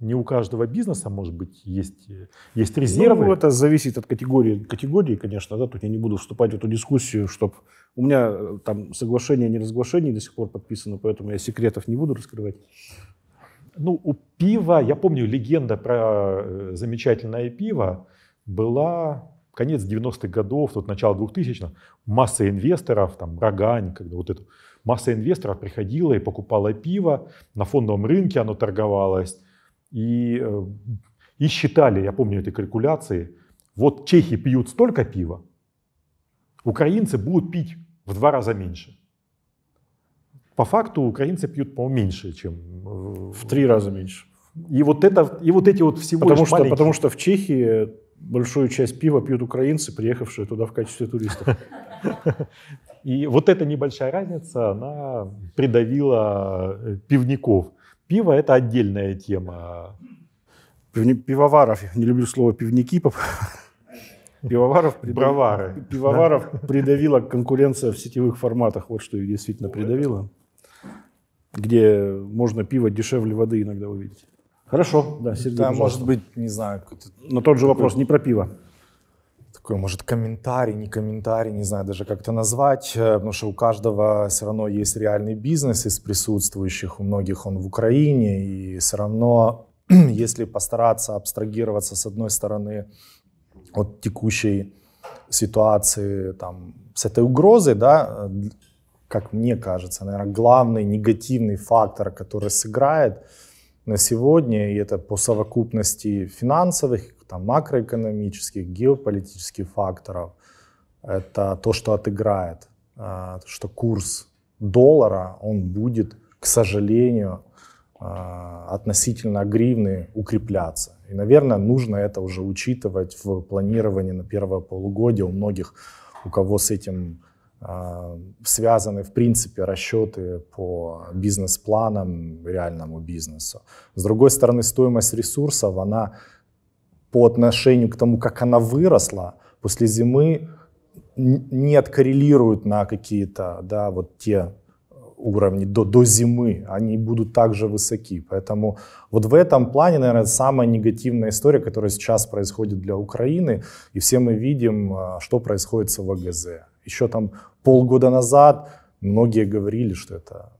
Не у каждого бизнеса, может быть, есть, э, есть резервы. Ну, это зависит от категории, категории, конечно. Да? Тут я не буду вступать в эту дискуссию, чтобы... У меня э, там соглашение не разглашение до сих пор подписано, поэтому я секретов не буду раскрывать. Ну, у пива, я помню, легенда про э, замечательное пиво была конец 90-х годов, вот начало 2000-х, масса инвесторов, там, Рогань, когда вот эта масса инвесторов приходила и покупала пиво, на фондовом рынке оно торговалось, и, э, и считали, я помню эти калькуляции, вот чехи пьют столько пива, украинцы будут пить в два раза меньше. По факту украинцы пьют, по-моему, меньше, чем... Э, в три раза меньше. И вот, это, и вот эти вот всего потому что, маленькие... Потому что в Чехии большую часть пива пьют украинцы, приехавшие туда в качестве туристов. И вот эта небольшая разница, она придавила э, пивников. Пиво – это отдельная тема. Пивоваров, не люблю слово пивники, Пивоваров, Бравары, пивоваров да? придавила конкуренция в сетевых форматах. Вот что ее действительно придавило, Где можно пиво дешевле воды иногда увидеть. Хорошо, да, Сергей, Да, может быть, не знаю, какой-то... Но тот же вопрос, не про пиво. Такой, может, комментарий, не комментарий, не знаю даже, как это назвать, э, потому что у каждого все равно есть реальный бизнес из присутствующих, у многих он в Украине, и все равно, если постараться абстрагироваться, с одной стороны, от текущей ситуации, там, с этой угрозой, да, э, как мне кажется, наверное, главный негативный фактор, который сыграет – на сегодня, и это по совокупности финансовых, там, макроэкономических, геополитических факторов, это то, что отыграет, а, что курс доллара, он будет, к сожалению, а, относительно гривны укрепляться. И, наверное, нужно это уже учитывать в планировании на первое полугодие у многих, у кого с этим Э, связаны, в принципе, расчеты по бизнес-планам реальному бизнесу. С другой стороны, стоимость ресурсов, она по отношению к тому, как она выросла после зимы, не откоррелирует на какие-то, да, вот те уровни до, до зимы, они будут также высоки. Поэтому вот в этом плане, наверное, самая негативная история, которая сейчас происходит для Украины, и все мы видим, э, что происходит с ВГЗ еще там полгода назад многие говорили, что это,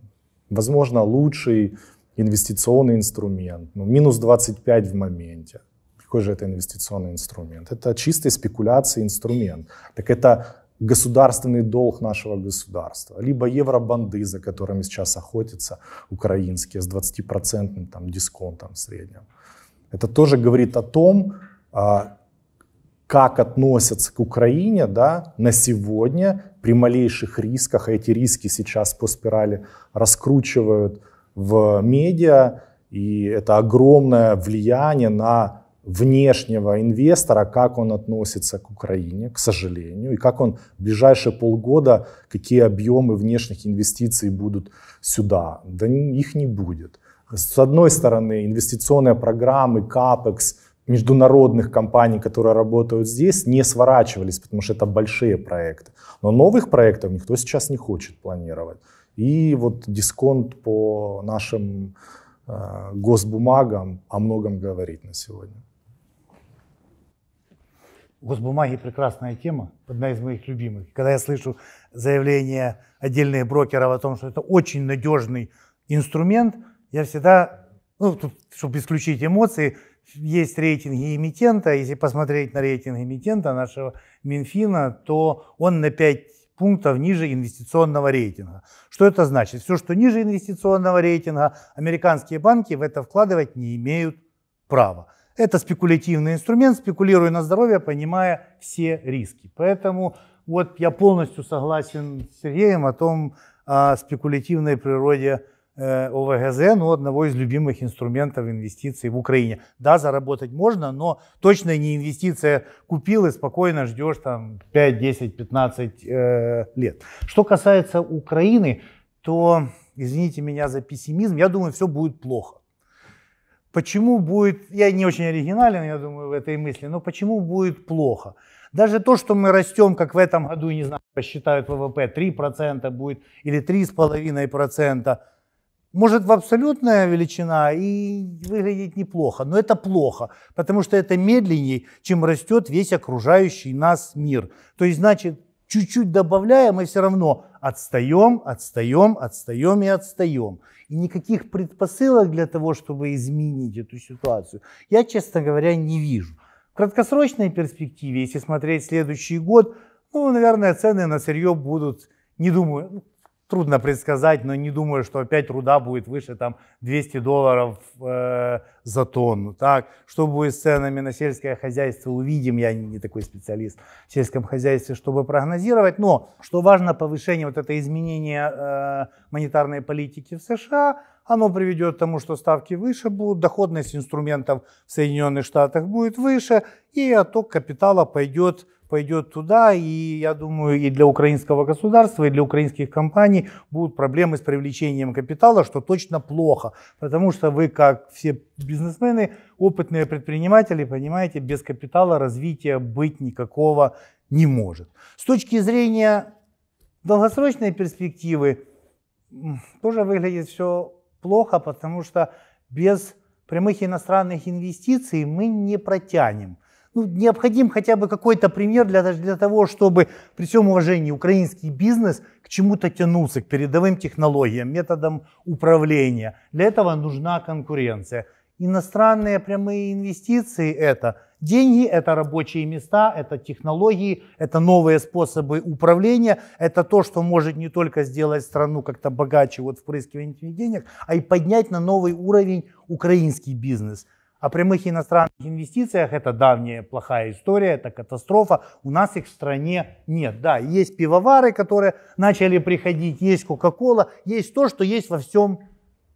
возможно, лучший инвестиционный инструмент. Ну, минус 25 в моменте. Какой же это инвестиционный инструмент? Это чистый спекуляции инструмент. Так это государственный долг нашего государства, либо евробанды, за которыми сейчас охотятся украинские с 20% там, дисконтом в среднем. Это тоже говорит о том, а, как относятся к Украине да, на сегодня при малейших рисках, эти риски сейчас по спирали раскручивают в медиа, и это огромное влияние на внешнего инвестора, как он относится к Украине, к сожалению, и как он в ближайшие полгода, какие объемы внешних инвестиций будут сюда. Да их не будет. С одной стороны, инвестиционные программы, капекс международных компаний, которые работают здесь, не сворачивались, потому что это большие проекты. Но новых проектов никто сейчас не хочет планировать. И вот дисконт по нашим э, госбумагам о многом говорит на сегодня. Госбумаги прекрасная тема, одна из моих любимых. Когда я слышу заявление отдельных брокеров о том, что это очень надежный инструмент, я всегда, ну, тут, чтобы исключить эмоции, есть рейтинги эмитента. Если посмотреть на рейтинг эмитента нашего Минфина, то он на 5 пунктов ниже инвестиционного рейтинга. Что это значит? Все, что ниже инвестиционного рейтинга, американские банки в это вкладывать не имеют права. Это спекулятивный инструмент, спекулируя на здоровье, понимая все риски. Поэтому вот я полностью согласен с Сергеем о том, о спекулятивной природе ОВГЗ, ну, одного из любимых инструментов инвестиций в Украине. Да, заработать можно, но точно не инвестиция купил и спокойно ждешь там 5, 10, 15 э, лет. Что касается Украины, то, извините меня за пессимизм, я думаю, все будет плохо. Почему будет, я не очень оригинален, я думаю, в этой мысли, но почему будет плохо? Даже то, что мы растем, как в этом году, не знаю, посчитают ВВП, 3% будет или 3,5%, может в абсолютная величина и выглядеть неплохо, но это плохо, потому что это медленнее, чем растет весь окружающий нас мир. То есть, значит, чуть-чуть добавляя, мы все равно отстаем, отстаем, отстаем и отстаем. И никаких предпосылок для того, чтобы изменить эту ситуацию, я, честно говоря, не вижу. В краткосрочной перспективе, если смотреть следующий год, ну, наверное, цены на сырье будут, не думаю, трудно предсказать, но не думаю, что опять руда будет выше там 200 долларов э, за тонну. Так, что будет с ценами на сельское хозяйство, увидим, я не такой специалист в сельском хозяйстве, чтобы прогнозировать. Но, что важно, повышение, вот это изменение э, монетарной политики в США, оно приведет к тому, что ставки выше будут, доходность инструментов в Соединенных Штатах будет выше, и отток капитала пойдет пойдет туда, и я думаю, и для украинского государства, и для украинских компаний будут проблемы с привлечением капитала, что точно плохо, потому что вы, как все бизнесмены, опытные предприниматели, понимаете, без капитала развития быть никакого не может. С точки зрения долгосрочной перспективы тоже выглядит все плохо, потому что без прямых иностранных инвестиций мы не протянем ну, необходим хотя бы какой-то пример для, для того, чтобы при всем уважении украинский бизнес к чему-то тянулся, к передовым технологиям, методам управления. Для этого нужна конкуренция. Иностранные прямые инвестиции – это деньги, это рабочие места, это технологии, это новые способы управления, это то, что может не только сделать страну как-то богаче вот впрыскиванием денег, а и поднять на новый уровень украинский бизнес. О прямых иностранных инвестициях это давняя плохая история, это катастрофа. У нас их в стране нет. Да, есть пивовары, которые начали приходить, есть Кока-Кола, есть то, что есть во всем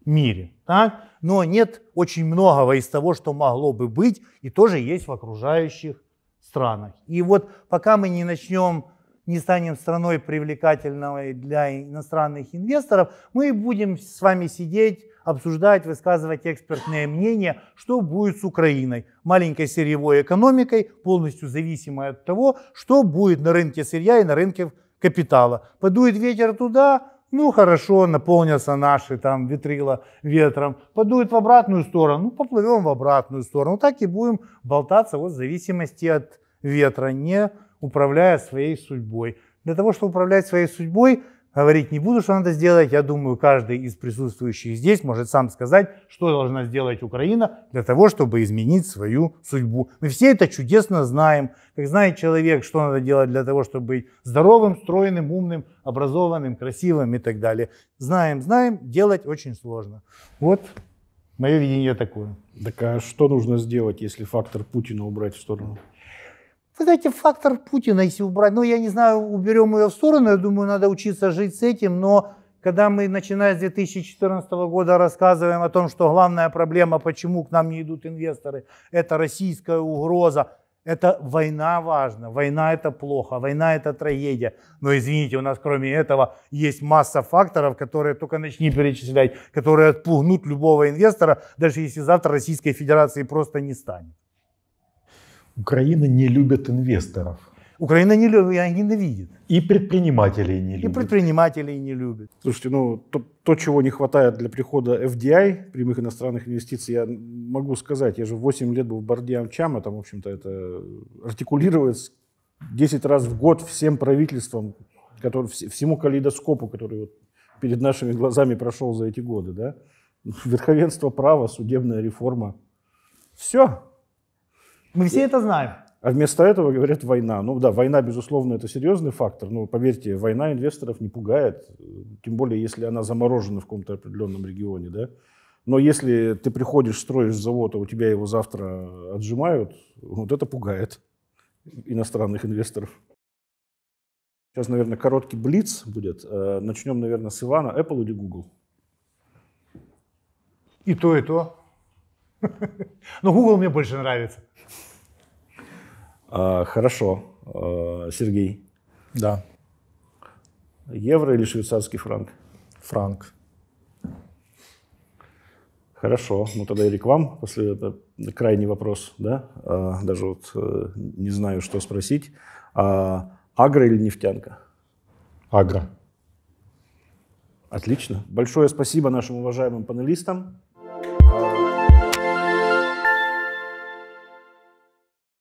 мире. Так? Но нет очень многого из того, что могло бы быть, и тоже есть в окружающих странах. И вот пока мы не начнем не станем страной привлекательной для иностранных инвесторов, мы будем с вами сидеть обсуждать, высказывать экспертное мнение, что будет с Украиной, маленькой сырьевой экономикой, полностью зависимой от того, что будет на рынке сырья и на рынке капитала. Подует ветер туда, ну хорошо, наполнятся наши там ветрила ветром, подует в обратную сторону, ну поплывем в обратную сторону. Так и будем болтаться вот в зависимости от ветра, не управляя своей судьбой. Для того, чтобы управлять своей судьбой, говорить не буду, что надо сделать. Я думаю, каждый из присутствующих здесь может сам сказать, что должна сделать Украина для того, чтобы изменить свою судьбу. Мы все это чудесно знаем. Как знает человек, что надо делать для того, чтобы быть здоровым, стройным, умным, образованным, красивым и так далее. Знаем, знаем, делать очень сложно. Вот мое видение такое. Так а что нужно сделать, если фактор Путина убрать в сторону? Вы знаете, фактор Путина, если убрать, ну, я не знаю, уберем ее в сторону, я думаю, надо учиться жить с этим, но когда мы, начиная с 2014 года, рассказываем о том, что главная проблема, почему к нам не идут инвесторы, это российская угроза, это война важна, война это плохо, война это трагедия. Но извините, у нас кроме этого есть масса факторов, которые только начни перечислять, которые отпугнут любого инвестора, даже если завтра Российской Федерации просто не станет. Украина не любит инвесторов. Украина не любит, она ненавидит. И предпринимателей не любит. И предпринимателей не любит. Слушайте, ну то, то, чего не хватает для прихода FDI, прямых иностранных инвестиций, я могу сказать. Я же 8 лет был в борде Амчама, там, в общем-то, это артикулировалось 10 раз в год всем правительствам, который, всему калейдоскопу, который вот перед нашими глазами прошел за эти годы. Да? Верховенство права, судебная реформа. Все. Мы все это знаем. А вместо этого говорят война. Ну да, война, безусловно, это серьезный фактор, но поверьте, война инвесторов не пугает, тем более, если она заморожена в каком-то определенном регионе, да. Но если ты приходишь, строишь завод, а у тебя его завтра отжимают, вот это пугает иностранных инвесторов. Сейчас, наверное, короткий блиц будет. Э, начнем, наверное, с Ивана. Apple или Google? И то, и то. Но ну, Google мне больше нравится. А, хорошо. А, Сергей. Да. Евро или швейцарский франк? Франк. Хорошо, ну тогда Эрик, вам после это крайний вопрос, да? А, даже вот э, не знаю, что спросить. агро или нефтянка? Агро. Отлично. Большое спасибо нашим уважаемым панелистам.